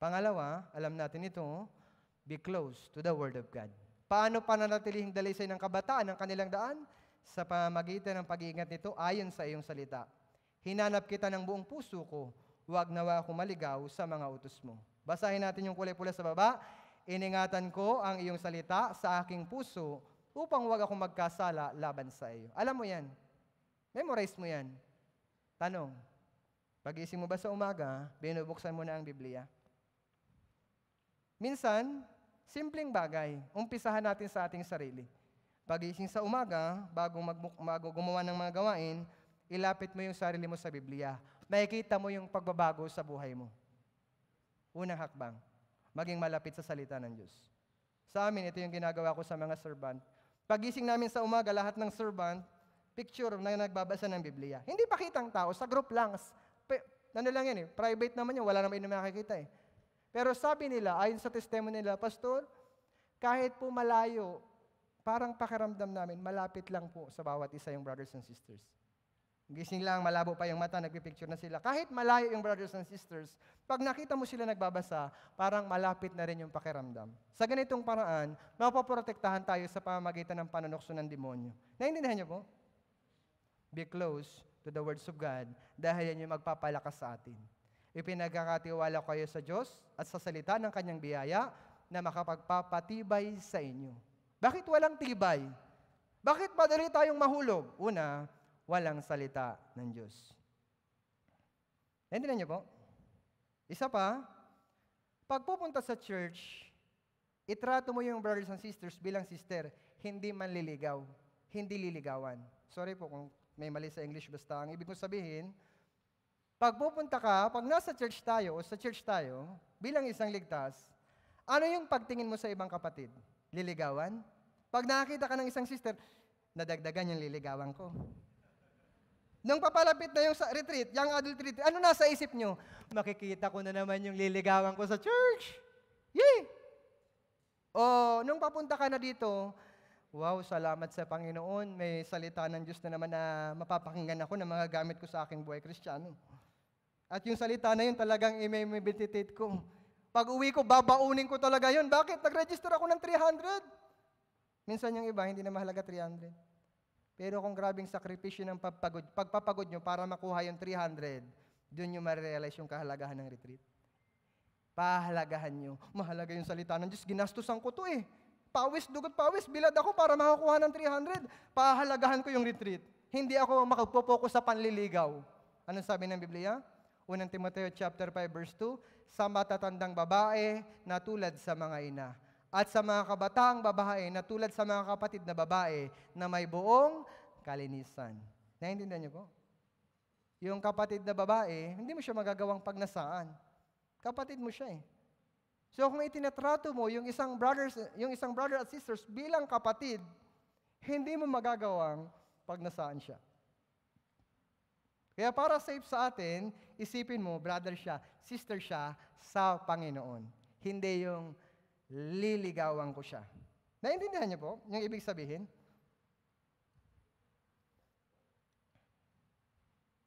Pangalawa, alam natin ito, be close to the Word of God. Paano pananatilihing dalisay ng kabataan ang kanilang daan? Sa pamagitan ng pag-iingat nito ayon sa iyong salita. Hinanap kita ng buong puso ko, huwag nawa ako maligaw sa mga utos mo. Basahin natin yung kulay pula sa baba. Iningatan ko ang iyong salita sa aking puso upang huwag akong magkasala laban sa iyo. Alam mo yan. Memorize mo yan. Tanong, pagising mo ba sa umaga, binubuksan mo na ang Biblia? Minsan, simpleng bagay, umpisahan natin sa ating sarili. Pagising sa umaga, bago, mag- bago gumawa ng mga gawain, ilapit mo yung sarili mo sa Biblia. Makikita mo yung pagbabago sa buhay mo. Unang hakbang, maging malapit sa salita ng Diyos. Sa amin, ito yung ginagawa ko sa mga servant. Pagising namin sa umaga, lahat ng servant, picture na nagbabasa ng Biblia. Hindi pa tao, sa group lang. ano lang yan eh, private naman yan, wala naman yung makikita eh. Pero sabi nila, ayon sa testimony nila, Pastor, kahit po malayo, parang pakiramdam namin, malapit lang po sa bawat isa yung brothers and sisters. Gising lang, malabo pa yung mata, nagpipicture na sila. Kahit malayo yung brothers and sisters, pag nakita mo sila nagbabasa, parang malapit na rin yung pakiramdam. Sa ganitong paraan, mapaprotektahan tayo sa pamamagitan ng panunokso ng demonyo. Naintindihan niyo po? Be close to the words of God dahil yan yung magpapalakas sa atin. Ipinagkakatiwala kayo sa Diyos at sa salita ng kanyang biyaya na makapagpapatibay sa inyo. Bakit walang tibay? Bakit madali tayong mahulog? Una, walang salita ng Diyos. Naintindihan niyo po? Isa pa, pagpupunta sa church, itrato mo yung brothers and sisters bilang sister, hindi man liligaw, hindi liligawan. Sorry po kung may mali sa English, basta ang ibig kong sabihin, pagpupunta ka, pag nasa church tayo o sa church tayo, bilang isang ligtas, ano yung pagtingin mo sa ibang kapatid? Liligawan? Pag nakakita ka ng isang sister, nadagdagan yung liligawan ko. Nung papalapit na yung sa retreat, yung adult retreat, ano nasa isip nyo? Makikita ko na naman yung liligawan ko sa church. Yay! O nung papunta ka na dito, wow, salamat sa Panginoon, may salita ng Diyos na naman na mapapakinggan ako na magagamit ko sa aking buhay kristyano. At yung salita na yun talagang i-meditate ko. Pag uwi ko, babaunin ko talaga yun. Bakit? Nag-register ako ng 300. Minsan yung iba, hindi na mahalaga 300. Pero kung grabing sakripisyo ng pagpagod, pagpapagod nyo para makuha yung 300, doon nyo marirealize yung kahalagahan ng retreat. Pahalagahan nyo. Mahalaga yung salita ng Diyos. Ginastusan ko to eh. Pawis, dugot pawis, bilad ako para makakuha ng 300. Pahalagahan ko yung retreat. Hindi ako makapofocus sa panliligaw. Anong sabi ng Biblia? Unang Timoteo chapter 5 verse 2, sa matatandang babae na tulad sa mga ina at sa mga kabataang babae na tulad sa mga kapatid na babae na may buong kalinisan. Naintindihan niyo po? Yung kapatid na babae, hindi mo siya magagawang pagnasaan. Kapatid mo siya eh. So kung itinatrato mo yung isang brothers, yung isang brother at sisters bilang kapatid, hindi mo magagawang pagnasaan siya. Kaya para safe sa atin, isipin mo, brother siya, sister siya sa Panginoon. Hindi yung liligawan ko siya. Naintindihan niyo po yung ibig sabihin?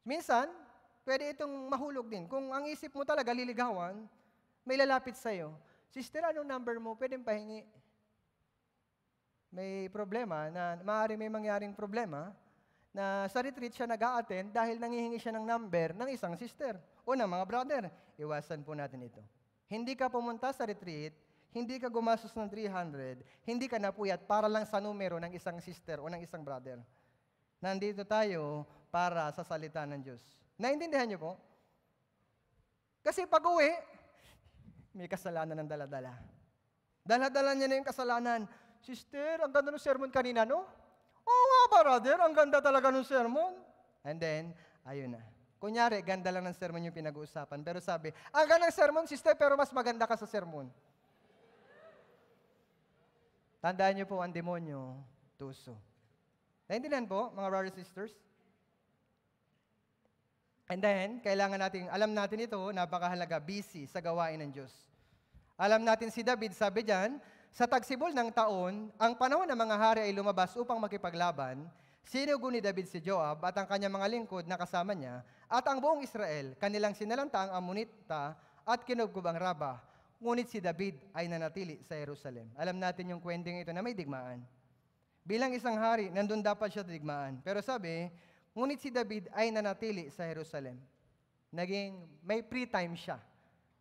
Minsan, pwede itong mahulog din. Kung ang isip mo talaga liligawan, may lalapit sa iyo. Sister, anong number mo? Pwede pahingi. May problema na maaari may mangyaring problema na sa retreat siya nag attend dahil nangihingi siya ng number ng isang sister o ng mga brother. Iwasan po natin ito. Hindi ka pumunta sa retreat hindi ka gumastos ng 300. Hindi ka napuyat para lang sa numero ng isang sister o ng isang brother. Nandito tayo para sa salita ng Diyos. Naintindihan niyo po? Kasi pag uwi, may kasalanan ng daladala. Daladala niya na yung kasalanan. Sister, ang ganda ng sermon kanina, no? Oo nga, brother, ang ganda talaga ng sermon. And then, ayun na. Kunyari, ganda lang ng sermon yung pinag-uusapan. Pero sabi, ang ganda ng sermon, sister, pero mas maganda ka sa sermon. Tandaan niyo po ang demonyo, tuso. Naintindihan po, mga brothers and sisters? And then, kailangan natin, alam natin ito, napakahalaga, busy sa gawain ng Diyos. Alam natin si David, sabi diyan, sa tagsibol ng taon, ang panahon ng mga hari ay lumabas upang makipaglaban, sinugo ni David si Joab at ang kanyang mga lingkod na kasama niya, at ang buong Israel, kanilang sinalanta ang Amunita at kinugubang Raba. Ngunit si David ay nanatili sa Jerusalem. Alam natin yung kwenteng ito na may digmaan. Bilang isang hari, nandun dapat siya digmaan. Pero sabi, ngunit si David ay nanatili sa Jerusalem. Naging, may free time siya.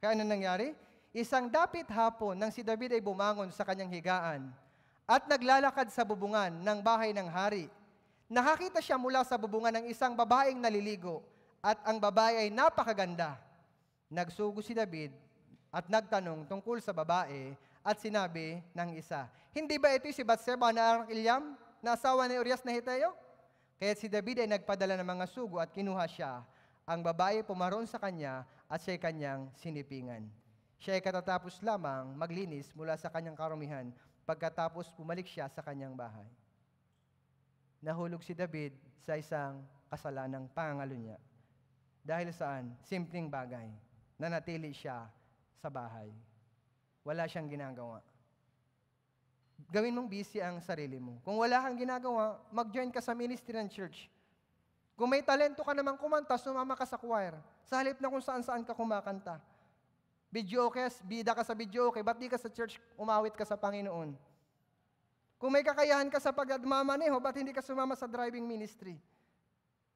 Kaya ano nangyari? Isang dapit hapon nang si David ay bumangon sa kanyang higaan at naglalakad sa bubungan ng bahay ng hari. Nakakita siya mula sa bubungan ng isang babaeng naliligo at ang babae ay napakaganda. Nagsugo si David at nagtanong tungkol sa babae at sinabi ng isa, Hindi ba ito si Batseba na Arkilyam, na asawa ni Urias na Hiteo? Kaya si David ay nagpadala ng mga sugo at kinuha siya. Ang babae pumaroon sa kanya at siya'y kanyang sinipingan. Siya ay katatapos lamang maglinis mula sa kanyang karumihan pagkatapos pumalik siya sa kanyang bahay. Nahulog si David sa isang kasalanang pangalo niya. Dahil saan? Simpleng bagay. Nanatili siya sa bahay. Wala siyang ginagawa. Gawin mong busy ang sarili mo. Kung wala kang ginagawa, mag-join ka sa ministry ng church. Kung may talento ka naman kumanta, sumama ka sa choir. Sa halip na kung saan-saan ka kumakanta. Video okay, bida ka sa video okay, ba't di ka sa church, umawit ka sa Panginoon? Kung may kakayahan ka sa pagmamaneho, ba't hindi ka sumama sa driving ministry?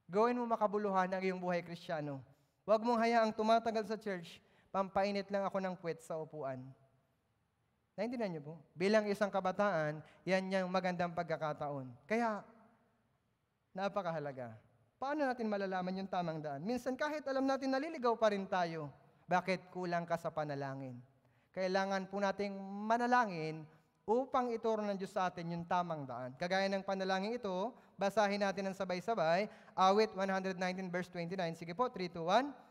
Gawin mo makabuluhan ang iyong buhay kristyano. Huwag mong hayaang tumatagal sa church pampainit lang ako ng puwet sa upuan. Naintindihan niyo po? Bilang isang kabataan, yan yung magandang pagkakataon. Kaya, napakahalaga. Paano natin malalaman yung tamang daan? Minsan kahit alam natin naliligaw pa rin tayo. Bakit kulang ka sa panalangin? Kailangan po nating manalangin upang ituro ng Diyos sa atin yung tamang daan. Kagaya ng panalangin ito, basahin natin ng sabay-sabay. Awit 119 verse 29. Sige po, 3 2, 1.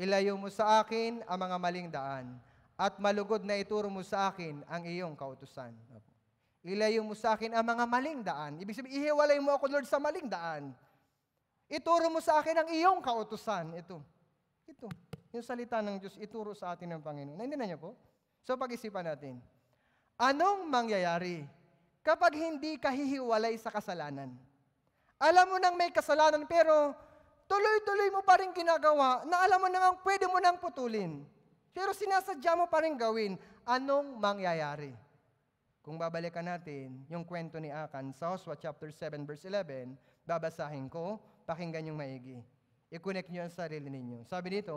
Ilayo mo sa akin ang mga maling daan at malugod na ituro mo sa akin ang iyong kautusan. Ilayo mo sa akin ang mga maling daan. Ibig sabihin, ihiwalay mo ako, Lord, sa maling daan. Ituro mo sa akin ang iyong kautusan. Ito. Ito. Yung salita ng Diyos, ituro sa atin ng Panginoon. Hindi na niyo po? So pag-isipan natin. Anong mangyayari kapag hindi ka hihiwalay sa kasalanan? Alam mo nang may kasalanan pero tuloy-tuloy mo pa rin ginagawa na alam mo namang pwede mo nang putulin. Pero sinasadya mo pa rin gawin, anong mangyayari? Kung babalikan natin yung kwento ni Akan sa Joshua chapter 7 verse 11, babasahin ko, pakinggan yung maigi. I-connect nyo ang sarili ninyo. Sabi dito,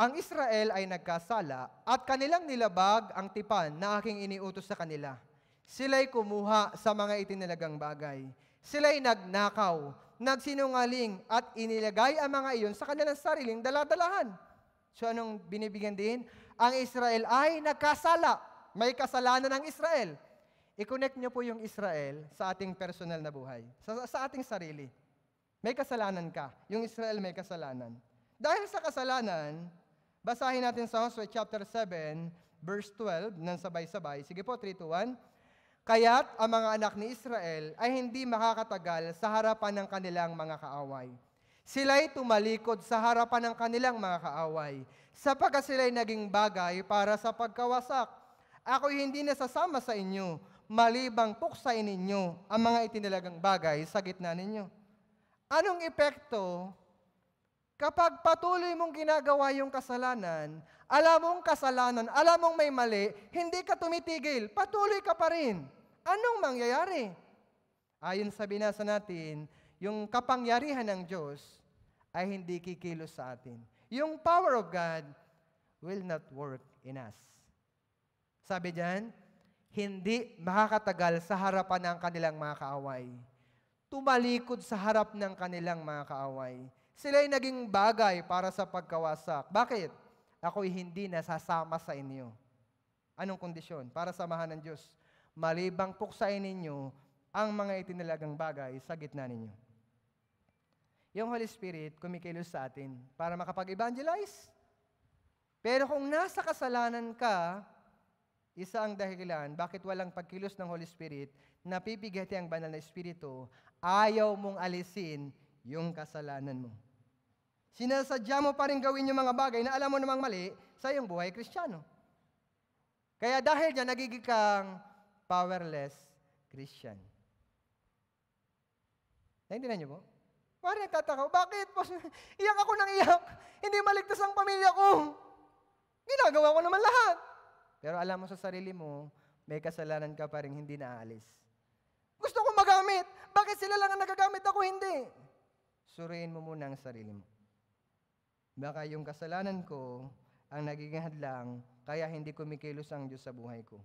ang Israel ay nagkasala at kanilang nilabag ang tipan na aking iniutos sa kanila. Sila'y kumuha sa mga itinalagang bagay. Sila'y nagnakaw, nagsinungaling at inilagay ang mga iyon sa kanilang sariling daladalahan. So anong binibigyan din? Ang Israel ay nagkasala. May kasalanan ang Israel. I-connect nyo po yung Israel sa ating personal na buhay, sa, sa ating sarili. May kasalanan ka. Yung Israel may kasalanan. Dahil sa kasalanan, basahin natin sa Hosea chapter 7, verse 12, nang sabay-sabay. Sige po, 3, 2, 1. Kaya't ang mga anak ni Israel ay hindi makakatagal sa harapan ng kanilang mga kaaway. Sila'y tumalikod sa harapan ng kanilang mga kaaway, sapagkat sila'y naging bagay para sa pagkawasak. Ako'y hindi nasasama sa inyo, malibang puksain ninyo ang mga itinalagang bagay sa gitna ninyo. Anong epekto Kapag patuloy mong ginagawa yung kasalanan, alam mong kasalanan, alam mong may mali, hindi ka tumitigil, patuloy ka pa rin. Anong mangyayari? Ayon sa binasa natin, yung kapangyarihan ng Diyos ay hindi kikilos sa atin. Yung power of God will not work in us. Sabi diyan, hindi makakatagal sa harapan ng kanilang mga kaaway. Tumalikod sa harap ng kanilang mga kaaway. Sila'y naging bagay para sa pagkawasak. Bakit? Ako'y hindi nasasama sa inyo. Anong kondisyon? Para samahan ng Diyos. Malibang puksain ninyo ang mga itinalagang bagay sa gitna ninyo. Yung Holy Spirit kumikilos sa atin para makapag-evangelize. Pero kung nasa kasalanan ka, isa ang dahilan bakit walang pagkilos ng Holy Spirit, napipigati ang banal na Espiritu, ayaw mong alisin yung kasalanan mo. Sinasadya mo pa rin gawin yung mga bagay na alam mo namang mali sa iyong buhay kristyano. Kaya dahil dyan, nagiging kang powerless Christian. Naintindihan niyo po? Parang nagtataka, bakit? [laughs] iyak ako ng iyak. Hindi maligtas ang pamilya ko. Ginagawa ko naman lahat. Pero alam mo sa sarili mo, may kasalanan ka pa rin hindi naalis. Gusto ko magamit. Bakit sila lang ang nagagamit ako, hindi? suriin mo muna ang sarili mo. Baka yung kasalanan ko ang naging hadlang kaya hindi kumikilos ang Diyos sa buhay ko.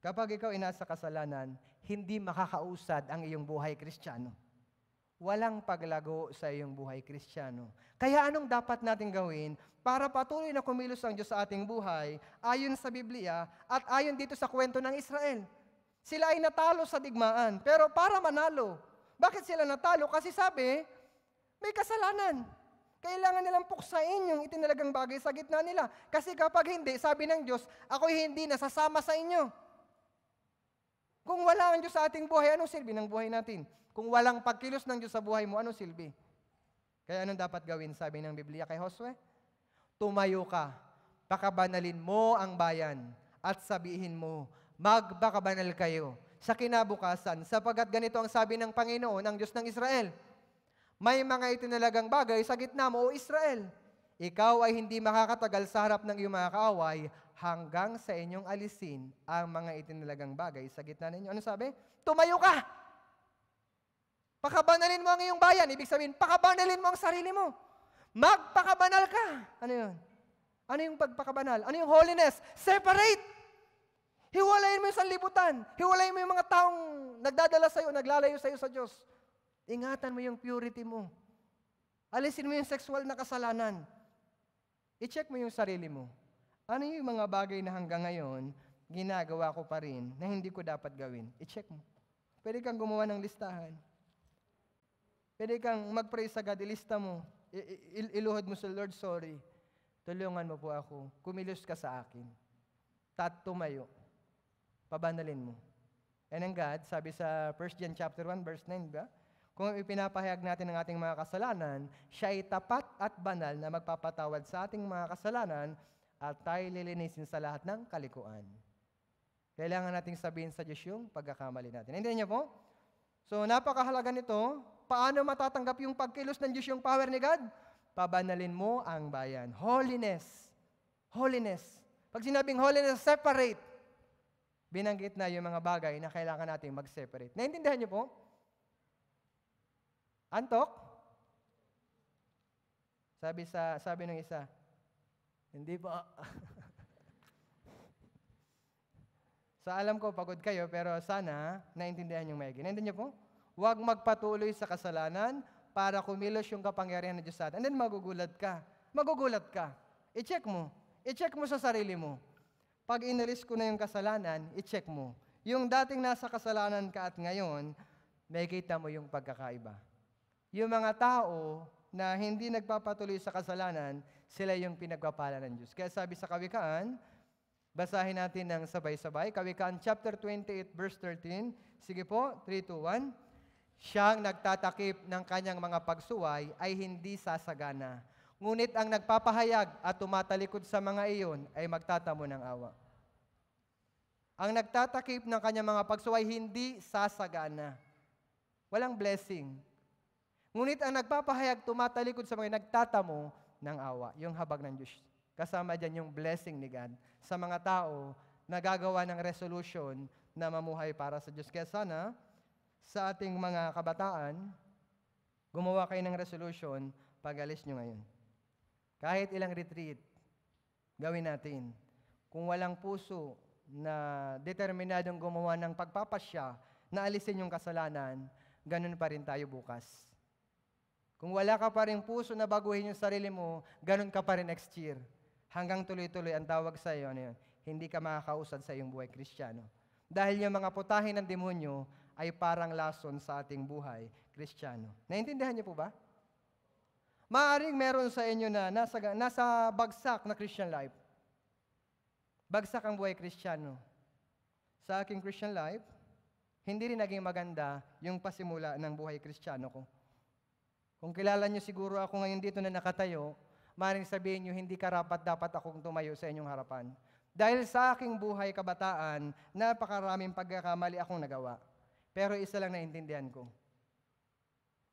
Kapag ikaw inasa kasalanan, hindi makakausad ang iyong buhay kristyano. Walang paglago sa iyong buhay kristyano. Kaya anong dapat natin gawin para patuloy na kumilos ang Diyos sa ating buhay ayon sa Biblia at ayon dito sa kwento ng Israel? Sila ay natalo sa digmaan, pero para manalo. Bakit sila natalo? Kasi sabi, may kasalanan. Kailangan nilang puksain yung itinalagang bagay sa gitna nila. Kasi kapag hindi, sabi ng Diyos, ako hindi nasasama sa inyo. Kung wala ang Diyos sa ating buhay, anong silbi ng buhay natin? Kung walang pagkilos ng Diyos sa buhay mo, anong silbi? Kaya anong dapat gawin, sabi ng Biblia kay Josue? Tumayo ka, pakabanalin mo ang bayan at sabihin mo, magbakabanal kayo sa kinabukasan, sapagat ganito ang sabi ng Panginoon, ng Diyos ng Israel. May mga itinalagang bagay sa gitna mo, O Israel. Ikaw ay hindi makakatagal sa harap ng iyong mga kaaway hanggang sa inyong alisin ang mga itinalagang bagay sa gitna ninyo. Ano sabi? Tumayo ka! Pakabanalin mo ang iyong bayan. Ibig sabihin, pakabanalin mo ang sarili mo. Magpakabanal ka. Ano yun? Ano yung pagpakabanal? Ano yung holiness? Separate! Hiwalayin mo yung sanlibutan. Hiwalayin mo yung mga taong nagdadala sa iyo, naglalayo sa iyo sa Diyos. Ingatan mo yung purity mo. Alisin mo yung sexual na kasalanan. I-check mo yung sarili mo. Ano yung mga bagay na hanggang ngayon ginagawa ko pa rin na hindi ko dapat gawin? I-check mo. Pwede kang gumawa ng listahan. Pwede kang mag-pray sa God, ilista mo. I- iluhod mo sa Lord, sorry. Tulungan mo po ako. Kumilos ka sa akin. Tat tumayo. Pabanalin mo. And ang God, sabi sa 1 John chapter 1, verse 9 ba? Kung ipinapahayag natin ang ating mga kasalanan, siya ay tapat at banal na magpapatawad sa ating mga kasalanan at tayo lilinisin sa lahat ng kalikuan. Kailangan nating sabihin sa Diyos yung pagkakamali natin. Hindi niyo po? So, napakahalaga nito. Paano matatanggap yung pagkilos ng Diyos yung power ni God? Pabanalin mo ang bayan. Holiness. Holiness. Pag sinabing holiness, separate. Binanggit na yung mga bagay na kailangan nating mag-separate. Naintindihan niyo po? Antok? Sabi sa sabi ng isa, hindi po. sa [laughs] alam ko pagod kayo pero sana naintindihan yung maigi. Naintindihan niyo po? Huwag magpatuloy sa kasalanan para kumilos yung kapangyarihan ng Diyos sa atin. And then magugulat ka. Magugulat ka. I-check mo. I-check mo sa sarili mo. Pag inalis ko na yung kasalanan, i-check mo. Yung dating nasa kasalanan ka at ngayon, makikita mo yung pagkakaiba. Yung mga tao na hindi nagpapatuloy sa kasalanan, sila yung pinagpapala ng Diyos. Kaya sabi sa Kawikaan, basahin natin ng sabay-sabay. Kawikaan chapter 28 verse 13. Sige po, 3, 2, 1. Siyang nagtatakip ng kanyang mga pagsuway ay hindi sasagana. Ngunit ang nagpapahayag at tumatalikod sa mga iyon ay magtatamo ng awa. Ang nagtatakip ng kanyang mga pagsuway hindi sasagana. Walang blessing. Ngunit ang nagpapahayag tumatalikod sa mga nagtatamo ng awa, yung habag ng Diyos. Kasama dyan yung blessing ni God sa mga tao na gagawa ng resolution na mamuhay para sa Diyos. Kaya sana, sa ating mga kabataan, gumawa kayo ng resolution pag alis nyo ngayon. Kahit ilang retreat, gawin natin. Kung walang puso na determinadong gumawa ng pagpapasya na alisin yung kasalanan, ganun pa rin tayo bukas. Kung wala ka pa rin puso na baguhin yung sarili mo, ganun ka pa rin next year. Hanggang tuloy-tuloy ang tawag sa iyo, ano yun, hindi ka makakausad sa iyong buhay kristyano. Dahil yung mga putahin ng demonyo ay parang lason sa ating buhay kristyano. Naintindihan niyo po ba? Maaring meron sa inyo na nasa, nasa bagsak na Christian life. Bagsak ang buhay kristyano. Sa aking Christian life, hindi rin naging maganda yung pasimula ng buhay kristyano ko. Kung kilala niyo siguro ako ngayon dito na nakatayo, maring sabihin niyo, hindi karapat dapat akong tumayo sa inyong harapan. Dahil sa aking buhay kabataan, napakaraming pagkakamali akong nagawa. Pero isa lang naintindihan ko,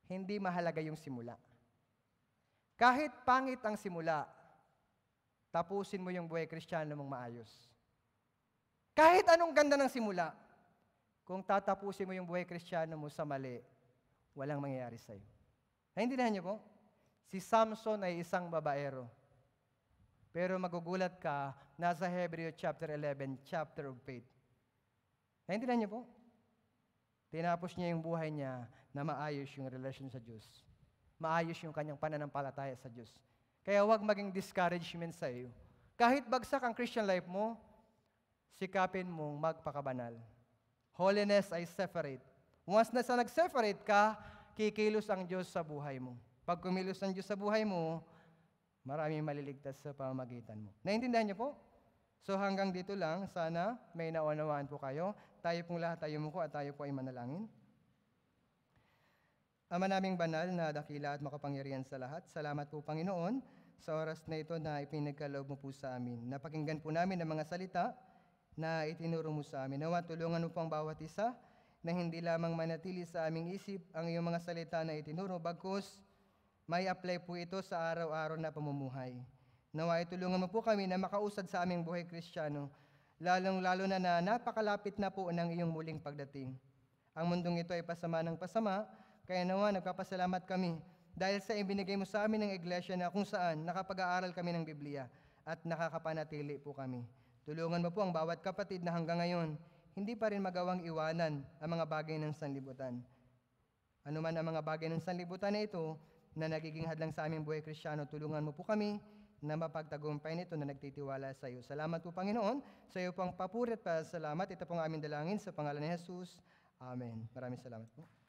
hindi mahalaga yung simula. Kahit pangit ang simula, tapusin mo yung buhay kristyano mong maayos. Kahit anong ganda ng simula, kung tatapusin mo yung buhay kristyano mo sa mali, walang mangyayari sa'yo. Naintindihan niyo po? Si Samson ay isang babaero. Pero magugulat ka, nasa Hebreo chapter 11, chapter of faith. Naintindihan niyo po? Tinapos niya yung buhay niya na maayos yung relasyon sa Diyos. Maayos yung kanyang pananampalataya sa Diyos. Kaya huwag maging discouragement sa iyo. Kahit bagsak ang Christian life mo, sikapin mong magpakabanal. Holiness ay separate. Once na sa nag-separate ka, kikilos ang Diyos sa buhay mo. Pag kumilos ang Diyos sa buhay mo, maraming maliligtas sa pamamagitan mo. Naintindihan niyo po? So hanggang dito lang, sana may naunawaan po kayo. Tayo pong lahat tayo muko at tayo po ay manalangin. Ama naming banal na dakila at makapangyarihan sa lahat, salamat po Panginoon sa oras na ito na ipinagkaloob mo po sa amin. Napakinggan po namin ang mga salita na itinuro mo sa amin. Nawa, tulungan mo po ang bawat isa na hindi lamang manatili sa aming isip ang iyong mga salita na itinuro, bagkus may apply po ito sa araw-araw na pamumuhay. Nawa itulungan mo po kami na makausad sa aming buhay kristyano, lalong-lalo na na napakalapit na po ng iyong muling pagdating. Ang mundong ito ay pasama ng pasama, kaya nawa nagpapasalamat kami dahil sa ibinigay mo sa amin ng iglesia na kung saan nakapag-aaral kami ng Biblia at nakakapanatili po kami. Tulungan mo po ang bawat kapatid na hanggang ngayon hindi pa rin magawang iwanan ang mga bagay ng sanlibutan. Ano man ang mga bagay ng sanlibutan na ito na nagiging hadlang sa aming buhay kristyano, tulungan mo po kami na mapagtagumpay nito na nagtitiwala sa iyo. Salamat po Panginoon, sa iyo pang papuri at pasalamat. Ito pong aming dalangin sa pangalan ni Jesus. Amen. Maraming salamat po.